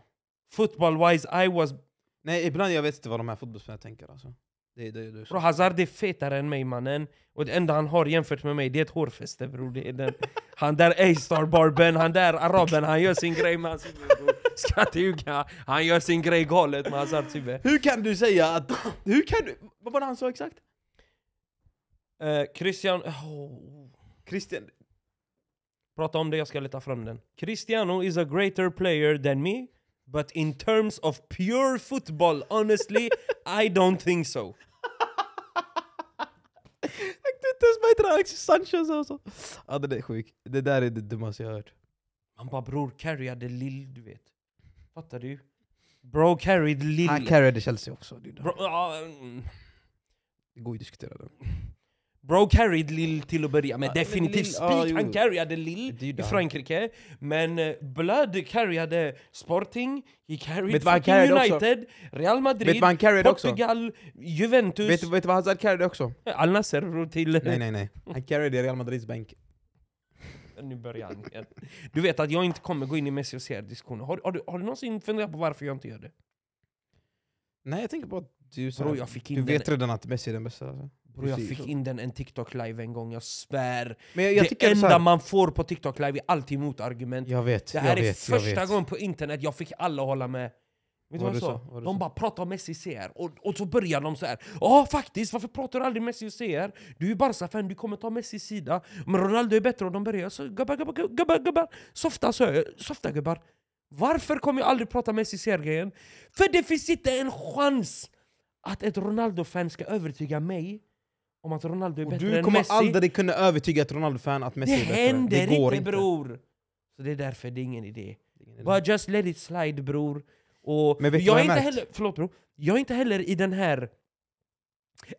football wise I was... Nej, ibland jag vet inte vad de här fotbollsspelarna tänker alltså. Det, det, det Bro, Hazard är fetare än mig mannen, och det enda han har jämfört med mig det är ett hårfäste bror. Han där A-star barben, han där araben, han gör sin grej med hans Ska inte ljuga, han gör sin grej galet med Hazard typ. Hur kan du säga att... Hur kan du... Vad var det han sa exakt? Uh, eh, Christian... Oh. Christian... Prata om det, jag ska leta fram den. Cristiano is a greater player than me But in terms of pure football, honestly, I don't think so. Jag kunde inte ens bättre Alexis Sanchez alltså. Ja den är sjuk. Det där är det dummaste jag har hört. Han bara bror carryade Lill du vet. Fattar du? Bro carried Lill. Han carryade Chelsea också. Det, bro, uh, det går ju att diskutera det. Bro carried Lill till att börja med, definitivt speak. han carryade Lill i Frankrike. Men eh, Blood carryade Sporting, he carried han United, också? Real Madrid, Vet han Portugal, också? Juventus. Vet, vet du vad Hazard carried också? Eh, Al Nasser till... Nej nej nej, han carried Real Madrids bänk. Nu börjar han igen. Du vet att jag inte kommer gå in i Messi och se diskussionen. Har, har, du, har du någonsin funderat på varför jag inte gör det? Nej jag tänker på att du, så, Bro, jag fick in du vet redan att Messi är den bästa. Alltså. Bro, jag fick in den en TikTok live en gång, jag svär. Men jag, jag det enda här... man får på TikTok live är alltid motargument. Jag vet, det här jag är vet, första gången på internet jag fick alla hålla med. Vet vad du vad jag sa? De bara pratar om Messi CR, och, och så börjar de så här. Ja faktiskt, varför pratar du aldrig Messi CR? Du är Barca-fan, du kommer ta Messis sida. Men Ronaldo är bättre och de börjar så gubbar, gubbar, gubbar, gubbar. Softa, så, softa gubbar. Varför kommer jag aldrig prata Messi CR-grejen? För det finns inte en chans att ett Ronaldo-fan ska övertyga mig om att Ronaldo är och bättre än Messi. Du kommer aldrig kunna övertyga ett Ronaldo-fan att Messi det är bättre. Händer det går inte, bror! Så det är därför, det är ingen idé. Bara just let it slide, bror. Och Men vet jag, jag inte heller, förlåt bror, jag är inte heller i den här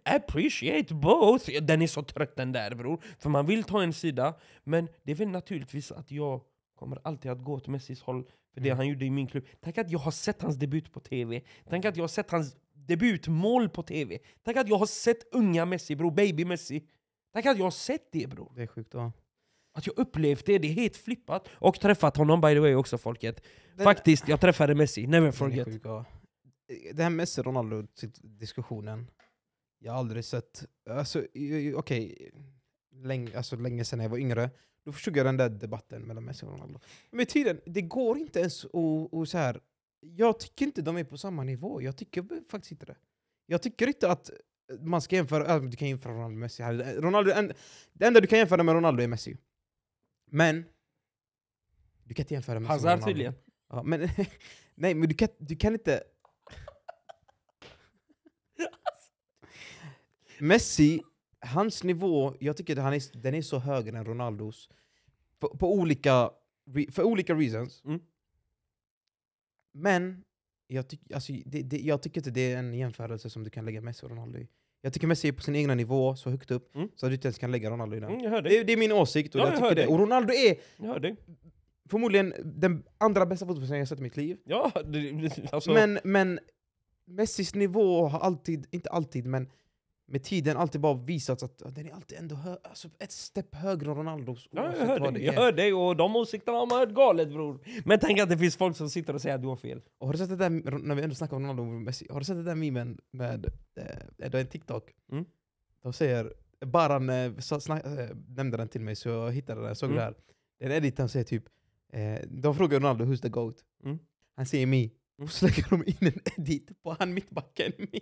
Appreciate both! Den är så trött den där bror. För man vill ta en sida, men det är väl naturligtvis att jag kommer alltid att gå åt Messis håll för det mm. han gjorde i min klubb. Tänk att jag har sett hans debut på TV. Tänk att jag har sett hans debutmål på tv. Tänk att jag har sett unga Messi bror, baby Messi. Tänk att jag har sett det bror. Det är sjukt va? Att jag upplevt det, det är helt flippat. Och träffat honom by the way också folket. Den... Faktiskt, jag träffade Messi, never forget. Det, sjuk, ja. det här Messi-Ronaldo-diskussionen, jag har aldrig sett... Alltså okej, okay. länge, alltså, länge sedan jag var yngre, då förstod jag den där debatten mellan Messi och Ronaldo. Men tiden, det går inte ens att, att så här, jag tycker inte de är på samma nivå. Jag tycker faktiskt inte det. Jag tycker inte att eh, man ska jämföra... Äh, du kan jämföra Ronaldo med Messi. Här. Eh, Ronaldo, en, det enda du kan jämföra med Ronaldo är Messi. Men... Du kan inte jämföra Messi Hazard med Ronaldo. tydligen. Ja, men, nej, men du kan, du kan inte... Messi, hans nivå, jag tycker att han är, den är så högre än Ronaldos. På, på olika, för olika reasons. Mm. Men jag, tyck, alltså, det, det, jag tycker inte det är en jämförelse som du kan lägga Messi och Ronaldo i. Jag tycker Messi är på sin egna nivå, så högt upp, mm. så att du inte ens kan lägga Ronaldo i den. Mm, det, det, är min åsikt, och, ja, jag tycker jag det. och Ronaldo är förmodligen den andra bästa fotbollsspelaren jag sett i mitt liv. Ja, alltså. men, men Messis nivå har alltid, inte alltid, men med tiden alltid bara visat att den är alltid ändå hö- alltså ett steg högre än Ronaldos. Ja, jag hör, dig, jag hör dig och de åsikterna har man hört galet bror. Men tänk att det finns folk som sitter och säger att du har fel. Och har du sett det där, när vi ändå snackar om Ronaldo och Messi, har du sett det där memen med, eh, det är en TikTok? Mm. De säger, Baran eh, snack, eh, nämnde den till mig så jag hittade den, såg mm. det här. Den editen säger typ, eh, de frågar Ronaldo who's the GOAT? Mm. Han säger me. Mm. Och så lägger de in en edit på han mittbacken me.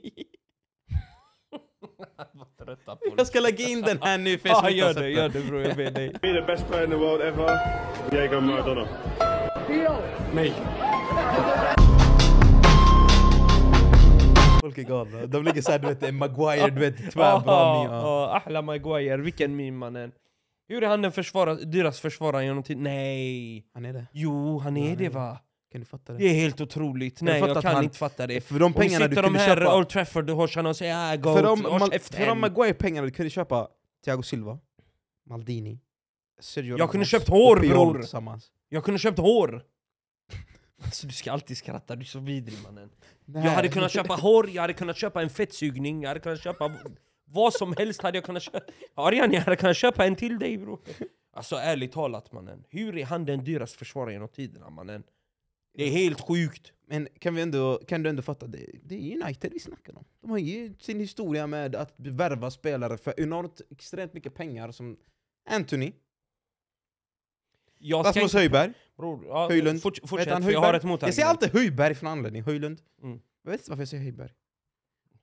jag ska lägga in den här nu i Facebook. Ja, gör det, gör det bror, jag ber dig. Be the best player in the world ever. Diego Maradona. Dio! Nej. Folk är galna. De ligger såhär, du vet, Maguire, du vet, tvärbra meme. Ja, ahla Maguire, vilken meme mannen. Hur är han den försvara, deras försvarare genom tiden? Nej! Han är det. Jo, han är han det är va? Kan du fatta det? Det är helt otroligt. Nej, jag kan han... inte fatta det. För de pengarna och sitter du de här Old Trafford och horsarna och säger ah, go för de, För de Maguire-pengarna du kunde köpa Thiago Silva, Maldini, Sergio Jag kunde köpt hår bror! Jag kunde köpt hår! Alltså, du ska alltid skratta, du är så vidrig mannen. Nej. Jag hade kunnat köpa hår, jag hade kunnat köpa en fettsugning, jag hade kunnat köpa vad som helst hade jag kunnat köpa. Arian, jag hade kunnat köpa en till dig bror. Alltså ärligt talat mannen, hur är han den dyraste försvararen genom tiderna mannen? Det är helt sjukt. Men kan, vi ändå, kan du ändå fatta, det, det är United vi snackar om. De har ju sin historia med att värva spelare för enormt, extremt mycket pengar som Anthony, jag Rasmus inte... Höjberg, Bror, ja, Höjlund, forts fortsätt, han, Höjberg? Jag, har ett motargument. jag säger alltid Höjberg för någon anledning, Höjlund. Mm. Jag vet inte varför jag säger Höjberg.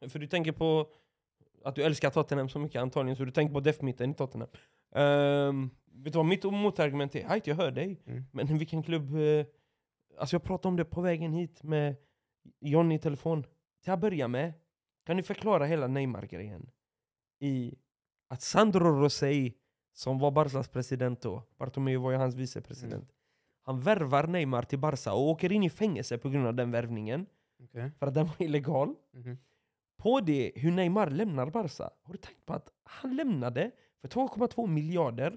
För du tänker på att du älskar Tottenham så mycket antagligen, så du tänker på defmitten i Tottenham. Um, vet du vad mitt motargument är? Hajt, jag hör dig. Mm. Men vilken klubb... Uh, Alltså jag pratade om det på vägen hit med John i telefon. Till att börja med, kan du förklara hela Neymar-grejen? I att Sandro Rossi, som var Barcas president då, Bartomeu var ju hans vicepresident. Mm. Han värvar Neymar till Barca och åker in i fängelse på grund av den värvningen. Okay. För att den var illegal. Mm. På det, hur Neymar lämnar Barca. Har du tänkt på att han lämnade för 2,2 miljarder,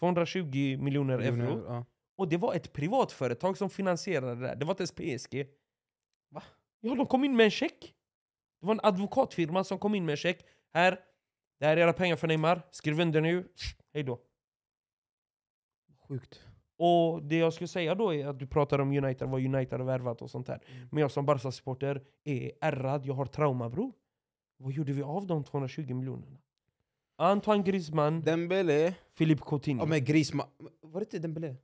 220 miljoner euro. Ja. Och det var ett privat företag som finansierade det där. Det var inte ens PSG. Va? Ja, de kom in med en check. Det var en advokatfirma som kom in med en check. Här, det här är era pengar för Neymar. Skriv under nu. Hej då. Sjukt. Och det jag skulle säga då är att du pratar om United, vad United har värvat och sånt där. Mm. Men jag som Barca-supporter är ärrad, jag har trauma bror. Vad gjorde vi av de 220 miljonerna? Antoine Griezmann, Dembele, Philippe Coutinho. Ja men Griezmann, var det inte Dembele?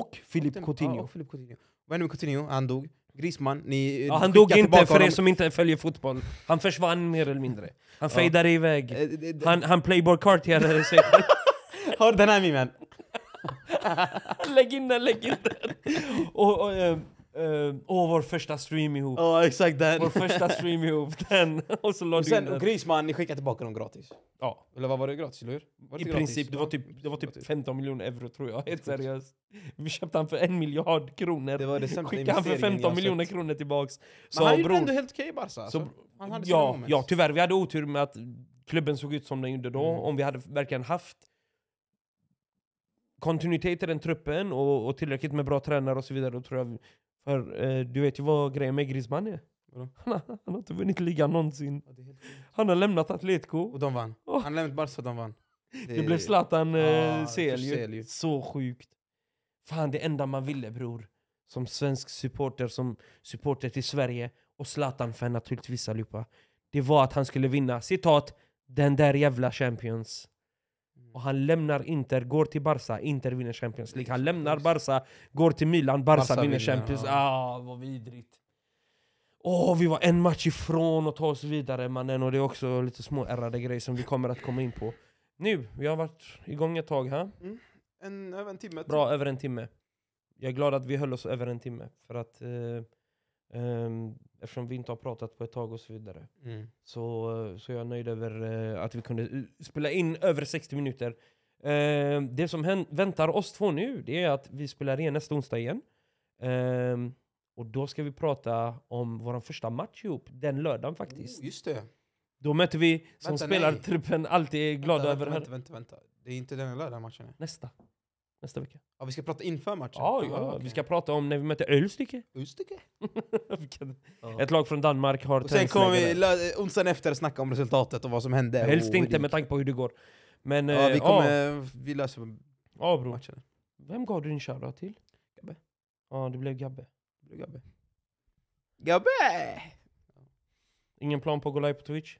Och Filip Coutinho. Ja, och Filip Coutinho. Vad hände med Coutinho? Han dog. Griezmann, ni eh, ja, Han dog inte, för er som inte följer fotboll. Han försvann mer eller mindre. Han ja. fejdade iväg. Eh, han, han playboy sig Hör den här mimen. lägg in den, lägg in den. Och, och, eh, Uh, åh, vår första stream ihop. Ja, oh, exakt den. Vår första stream ihop, den. och så la du in den. Grisman, ni skickade tillbaka dem gratis. Ja. Eller vad var det gratis, eller hur? Var det I gratis? princip, det var, typ, det var typ 15 typ- miljoner euro tror jag, helt typ- seriöst. Vi köpte han för en miljard kronor. Det var det Skickade han för 15 miljoner kronor tillbaks. Så, Men han gjorde bror, ändå helt okej okay, Barca. Alltså. Så, han hade ja, ja, tyvärr. Vi hade otur med att klubben såg ut som den gjorde då. Mm. Om vi hade verkligen haft kontinuitet i den truppen och, och, tillräckligt med bra tränare och så vidare, då tror jag för eh, du vet ju vad grejen med Griezmann är. Han, har- han har inte vunnit ligan någonsin. Han har lämnat Atletico. Och de vann. Åh. Han lämnade Barca och de vann. Det blev Zlatan eh, CL för ju. Så sjukt. Fan det enda man ville bror. Som svensk supporter, som supporter till Sverige och Zlatan-fan naturligtvis allihopa. Det var att han skulle vinna, citat, den där jävla champions. Och han lämnar Inter, går till Barca, Inter vinner Champions League. Han lämnar Barca, går till Milan, Barca, Barca vinner Champions League. Ja. Ah, vad vidrigt. Åh, oh, vi var en match ifrån att ta oss vidare mannen. Och det är också lite småärrade grejer som vi kommer att komma in på. Nu, vi har varit igång ett tag här. Mm. En, över en timme. Bra, över en timme. Jag är glad att vi höll oss över en timme. För att eh, Um, eftersom vi inte har pratat på ett tag och så vidare. Mm. Så, så jag är nöjd över uh, att vi kunde spela in över 60 minuter. Uh, det som väntar oss två nu, det är att vi spelar in nästa onsdag igen. Um, och då ska vi prata om vår första match ihop, den lördagen faktiskt. Oh, just det. Då möter vi, som spelartruppen alltid är glada vänta, över... Vänta, vänta, vänta. Det är inte den lördagen matchen är. Nästa nästa vecka. Ja, vi ska prata inför matchen? Ja, ja. okay. vi ska prata om när vi möter Ölstycke. Ölstycke? Ett lag från Danmark har och Sen kommer vi eh, onsdagen efter snacka om resultatet och vad som hände. Helst inte med tanke på hur det går. Men, ja, vi, eh, kommer, ah. vi löser ja, bro. matchen. Vem gav du din shoutout till? Gabbe. Ja, det blev Gabbe. Det blev Gabbe. Gabbe! Ingen plan på att gå live på Twitch?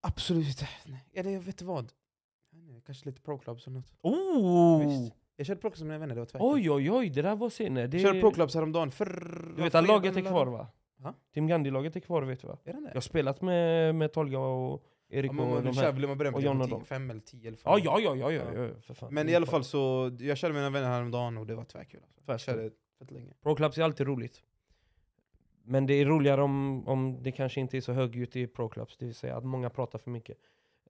Absolut inte. Eller jag vet vad. Kanske lite proclubs eller något. Oh! Visst. Jag körde Proclubs med mina vänner, det var tvärtom. Oj oj oj, det där var senare. Det... Jag körde Proclubs häromdagen. Förr... Du vet att laget är kvar va? Ha? Tim Gandhi-laget är kvar vet du va? Är det Jag har spelat med, med Tolga och Erik ja, men, och de här. Blir man berömd och typ John och typ dem. Fem eller tio eller Ja, ja, ja, ja, ja, ja för fan. Men i alla fall så, jag körde med mina vänner häromdagen och det var tvärkul. Alltså. Proclubs är alltid roligt. Men det är roligare om, om det kanske inte är så högljutt i Proclubs, det vill säga att många pratar för mycket.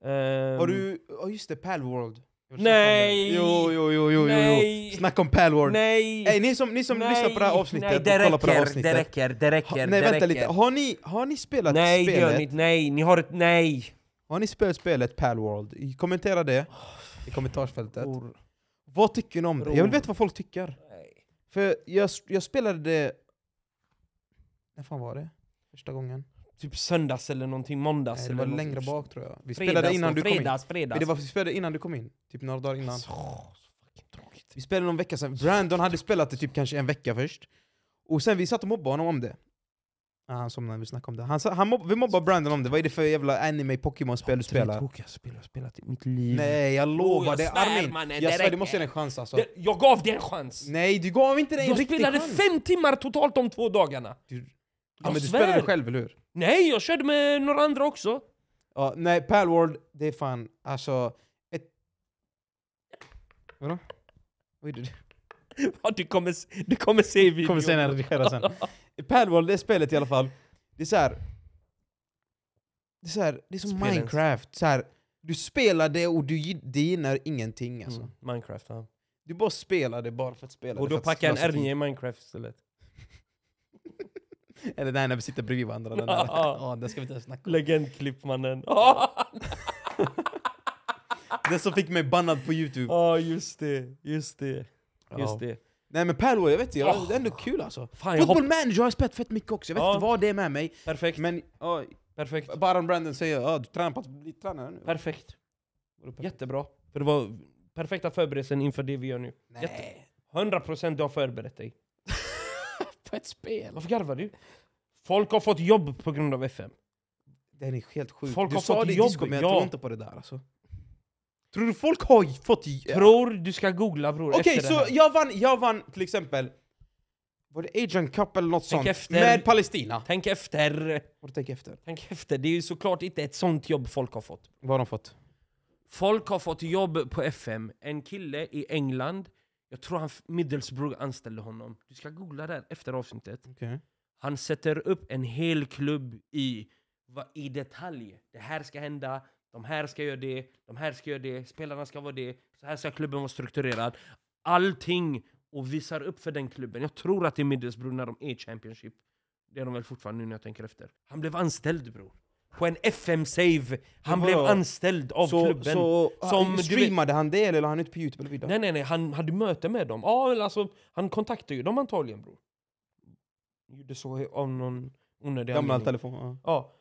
Um, har ehm. du, ja oh just det, Pal World. Nej! Jo, jo, jo, jo, jo, jo. Snacka om Palward. Nej! Ey, ni som, ni som Nej. lyssnar på det här avsnittet Nej, det räcker, och kollar på det här avsnittet. Det räcker, det räcker, ha, Nej, det vänta räcker. lite. Har ni, har ni spelat nej, spelet? Nej, det gör ni Nej, ni har ett nej. Har ni spelat spelet Palworld? Kommentera det oh, i kommentarsfältet. Bror. Vad tycker ni om det? Jag vill veta vad folk tycker. Nej. För jag, jag spelade det... När fan var det? Första gången? Typ söndags eller någonting, måndags Nej, det var eller längre bak tror jag. Vi fredags, spelade innan då, du kom fredags, in. Fredags. Men det vi spelade innan du kom in, typ några dagar innan. Så, så vi spelade någon vecka sen, Brandon hade spelat det typ kanske en vecka först. Och sen vi satt och mobbade honom om det. Ah, han somnade när vi snackade om det. Han, han mobb vi mobbade Brandon om det, vad är det för jävla anime Pokémon-spel du spelar? Jag har jag spelat i mitt liv. Nej jag lovar, oh, det är Armin. Mannen, jag svär, du måste ge den en chans alltså. Det, jag gav dig en chans! Nej du gav inte den en riktig chans! Jag spelade fem timmar totalt de två dagarna! Du, ja, men du spelade själv eller hur? Nej, jag körde med några andra också. Ja, nej, Palworld, det är fan alltså... Ett... Vadå? Vad gjorde du? du, kommer, du kommer se i videon. Kommer se när jag redigerar sen. Palworld, det är spelet i alla fall. Det är så här, Det är, så här, det är som Spelens. Minecraft. Så här, du spelar det och du, det gynnar ingenting alltså. Mm, Minecraft, ja. Du bara spelar det bara för att spela och det. Och då packar en RNG typ- i Minecraft istället. Eller nej, när vi sitter bredvid varandra. Den, där. Ja, den ska vi inte snacka om. Legendklippmannen. Det som fick mig bannad på Youtube. Ja, oh, just det. Just det. Just det. Nej men Pärlor, jag vet inte, oh. det är ändå kul alltså. Fan, Football manager har jag spelat fett mycket också, jag vet oh. inte vad det är med mig. Perfekt. Men, oh, Perfekt. Baron Brandon säger oh, du tränar på att bli tränare nu. Perfekt. Jättebra. För det var perfekta förberedelsen inför det vi gör nu. Nej. 100% du har förberett dig på ett spel. Varför garvar du? Folk har fått jobb på grund av FM. Den är helt sjuk. Folk du har sa fått det i jobb, disco, men jag ja. tror inte på det där alltså. Tror du folk har fått... Ja. Bror, du ska googla bror. Okej, okay, så jag vann, jag vann till exempel... Var det Adrian Cup eller nåt sånt? Efter. Med Palestina. Tänk efter. Vad tänk efter? Tänk efter. Det är ju såklart inte ett sånt jobb folk har fått. Vad har de fått? Folk har fått jobb på FM. En kille i England jag tror han Middlesbrough anställde honom. Du ska googla där efter avsnittet. Okay. Han sätter upp en hel klubb i, i detalj. Det här ska hända, de här ska göra det, de här ska göra det, spelarna ska vara det, så här ska klubben vara strukturerad. Allting! Och visar upp för den klubben. Jag tror att det är Middlesbrough när de är Championship. Det är de väl fortfarande nu när jag tänker efter. Han blev anställd bror på en FM-save. Han blev anställd av så, klubben. Så som, streamade han det eller var han ute på Youtube? Eller nej, nej, nej. Han hade möte med dem. Ja, alltså, han kontaktade ju dem antagligen, bror. Gjorde så av någon onödig Gammal telefon. Ja. ja.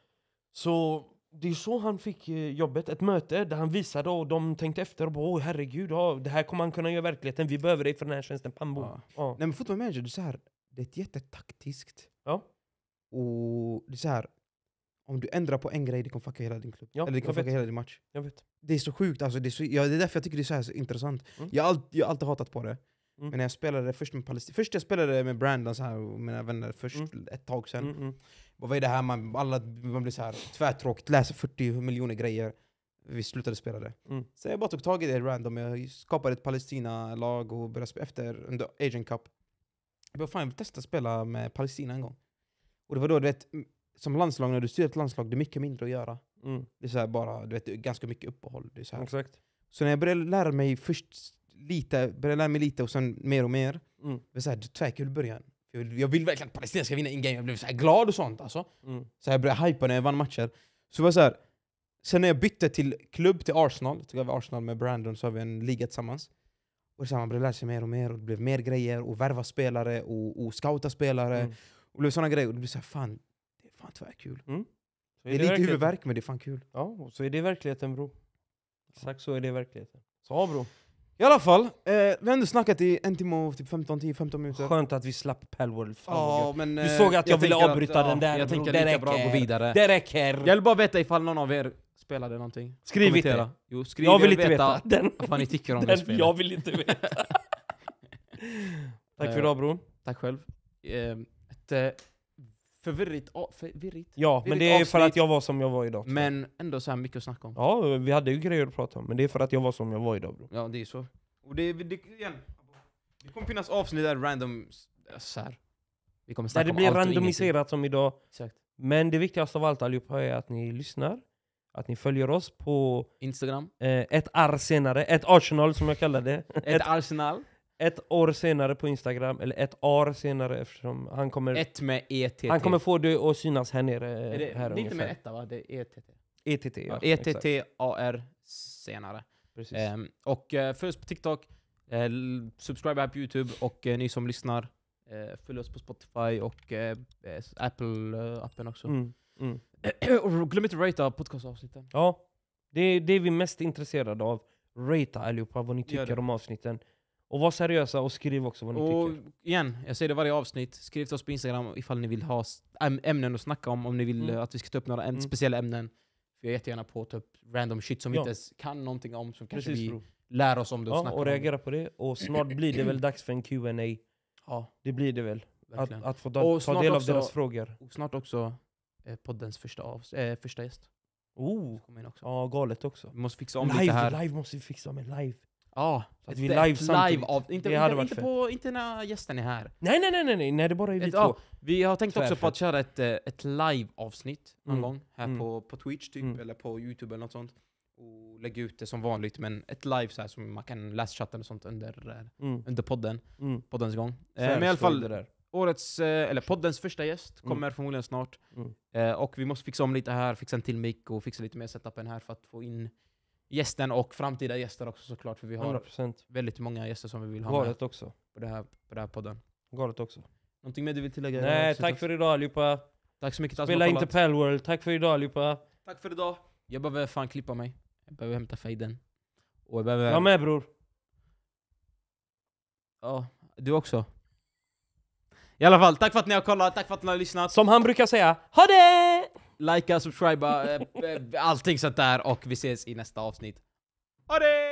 Så det är så han fick eh, jobbet. Ett möte där han visade och de tänkte efter och bara åh herregud, ja, det här kommer han kunna göra i verkligheten. Vi behöver dig för den här tjänsten, pambo. Ja. Ja. Nej men fotboll manager, det är så här, det är jättetaktiskt. Ja. Och det är så här, om du ändrar på en grej, det kommer fucka hela din klubb. Ja, Eller det kommer fucka vet. hela din match. Jag vet. Det är så sjukt, alltså, det, är så, ja, det är därför jag tycker det är så, här så intressant. Mm. Jag har all, jag alltid hatat på det. Mm. Men när jag spelade först med Palestina, först jag spelade med Brandon så här, och mina vänner först mm. ett tag sen. Mm, mm. Vad är det här? Man, alla, man blir så här tvärtråkigt, läser 40 miljoner grejer. Vi slutade spela det. Mm. Sen jag bara tog tag i det random, jag skapade ett Palestina-lag och började spela efter under Asian Cup. Jag bara fan, jag vill testa spela med Palestina en gång. Och det var då, du vet, som landslag, när du styr ett landslag, det är mycket mindre att göra. Mm. Det är så bara, du vet, ganska mycket uppehåll. Det är så, Exakt. så när jag började lära mig först lite, började lära mig lite och sen mer och mer. Mm. Det var så här, tvärkul i början. Jag vill, jag vill verkligen att Palestina ska vinna in-game, jag blev så glad och sånt alltså. Mm. Så jag började hypa när jag vann matcher. Så var så här, sen när jag bytte till klubb till Arsenal, tog över Arsenal med Brandon, så har vi en liga tillsammans. Och så här, man började lära sig mer och mer, och det blev mer grejer, och värva spelare, och, och scouta spelare. Mm. Och det blev såna grejer, och det blev så här, fan, Fan tvärkul. Mm. Det är, det är lite huvudvärk men det är fan kul. Ja, och så är det verkligheten bro. Exakt så är det verkligheten. Så bro. I alla fall, eh, vi har ändå snackat i en timme och typ 15, 10, 15 minuter. Skönt att vi slapp Palworld. Ja, men, du eh, såg att jag, jag ville avbryta att, den där. Jag, jag tänker det lika bra gå vidare. Det räcker. Jag vill bara veta ifall någon av er spelade någonting. Skriv inte. Jo, skriv jag vill inte veta, Den, vad fan ni tycker om den, det spelet. Jag vill inte veta. Tack för idag bror. Eh, tack själv. Eh, ett, eh, Förvirrigt? förvirrigt? Ja, men det är för att jag var som jag var idag. Men ändå så här mycket att snacka om. Ja, vi hade ju grejer att prata om, men det är för att jag var som jag var idag bro. Ja, det är så. Och det, det, igen, det kommer finnas avsnitt där random... Så här. Vi kommer snacka där det blir randomiserat som idag. Exakt. Men det viktigaste av allt allihopa är att ni lyssnar, att ni följer oss på... Instagram? Eh, ett R senare, ett Arsenal som jag kallar det. ett, ett Arsenal ett år senare på Instagram, eller ett år senare eftersom han kommer... Ett med ETT. Han kommer få dig att synas här nere. Är det, här det är ungefär. inte med etta va? Det är ETT. ETT, ja. ETT-AR senare. Precis. Um, och uh, följ oss på TikTok, uh, subscribe här på YouTube och uh, ni som lyssnar, uh, följ oss på Spotify och Apple-appen också. Mm, mm. glöm inte att ratea podcastavsnitten. Ja, det är det vi är mest intresserade av. Ratea allihopa vad ni tycker om avsnitten. Och var seriösa och skriv också vad ni och tycker. igen, jag säger det varje avsnitt. Skriv till oss på Instagram ifall ni vill ha ämnen att snacka om, om ni vill mm. att vi ska ta upp några äm mm. speciella ämnen. För jag är jättegärna på att ta upp random shit som ja. vi inte ens kan någonting om, som kanske vi bro. lär oss om det och ja, snackar och reagera om. på det. Och snart blir det väl dags för en Q&A Ja. Det blir det väl. Att, att, få ta, ta del också, av deras frågor. Och snart också eh, poddens första, av, eh, första gäst. Oh! Ja, galet också. Vi måste fixa om live, lite här. Live måste vi fixa om, live. Ja, så att vi live samtidigt. inte, det hade inte, varit på, inte när gästen är här. Nej, nej, nej, nej, nej, nej det är bara är vi ett, två. Ja, vi har tänkt Tvär också på att köra ett, eh, ett live-avsnitt någon mm. gång här mm. på, på Twitch typ, mm. eller på YouTube eller något sånt. Och lägga ut det som vanligt, men ett live så här som man kan läsa chatten och sånt under, eh, mm. under podden. Mm. Poddens gång. Eh, men i alla fall, årets, eh, eller poddens första gäst mm. kommer mm. förmodligen snart. Mm. Eh, och vi måste fixa om lite här, fixa en till mick och fixa lite mer setupen här för att få in gästen och framtida gäster också såklart, för vi har 100%. väldigt många gäster som vi vill ha Galet med också. På, det här, på den här podden. Galet också. Någonting mer du vill tillägga? Nej, tack för idag allihopa. Tack så mycket. Tack Spela inte World, Tack för idag allihopa. Tack för idag. Jag behöver fan klippa mig. Jag behöver hämta fejden. Och jag behöver... Jag med bror. Ja, du också. I alla fall, tack för att ni har kollat, tack för att ni har lyssnat. Som han brukar säga, ha det! likea, subscriba, eh, eh, allting sånt där och vi ses i nästa avsnitt. Ha det!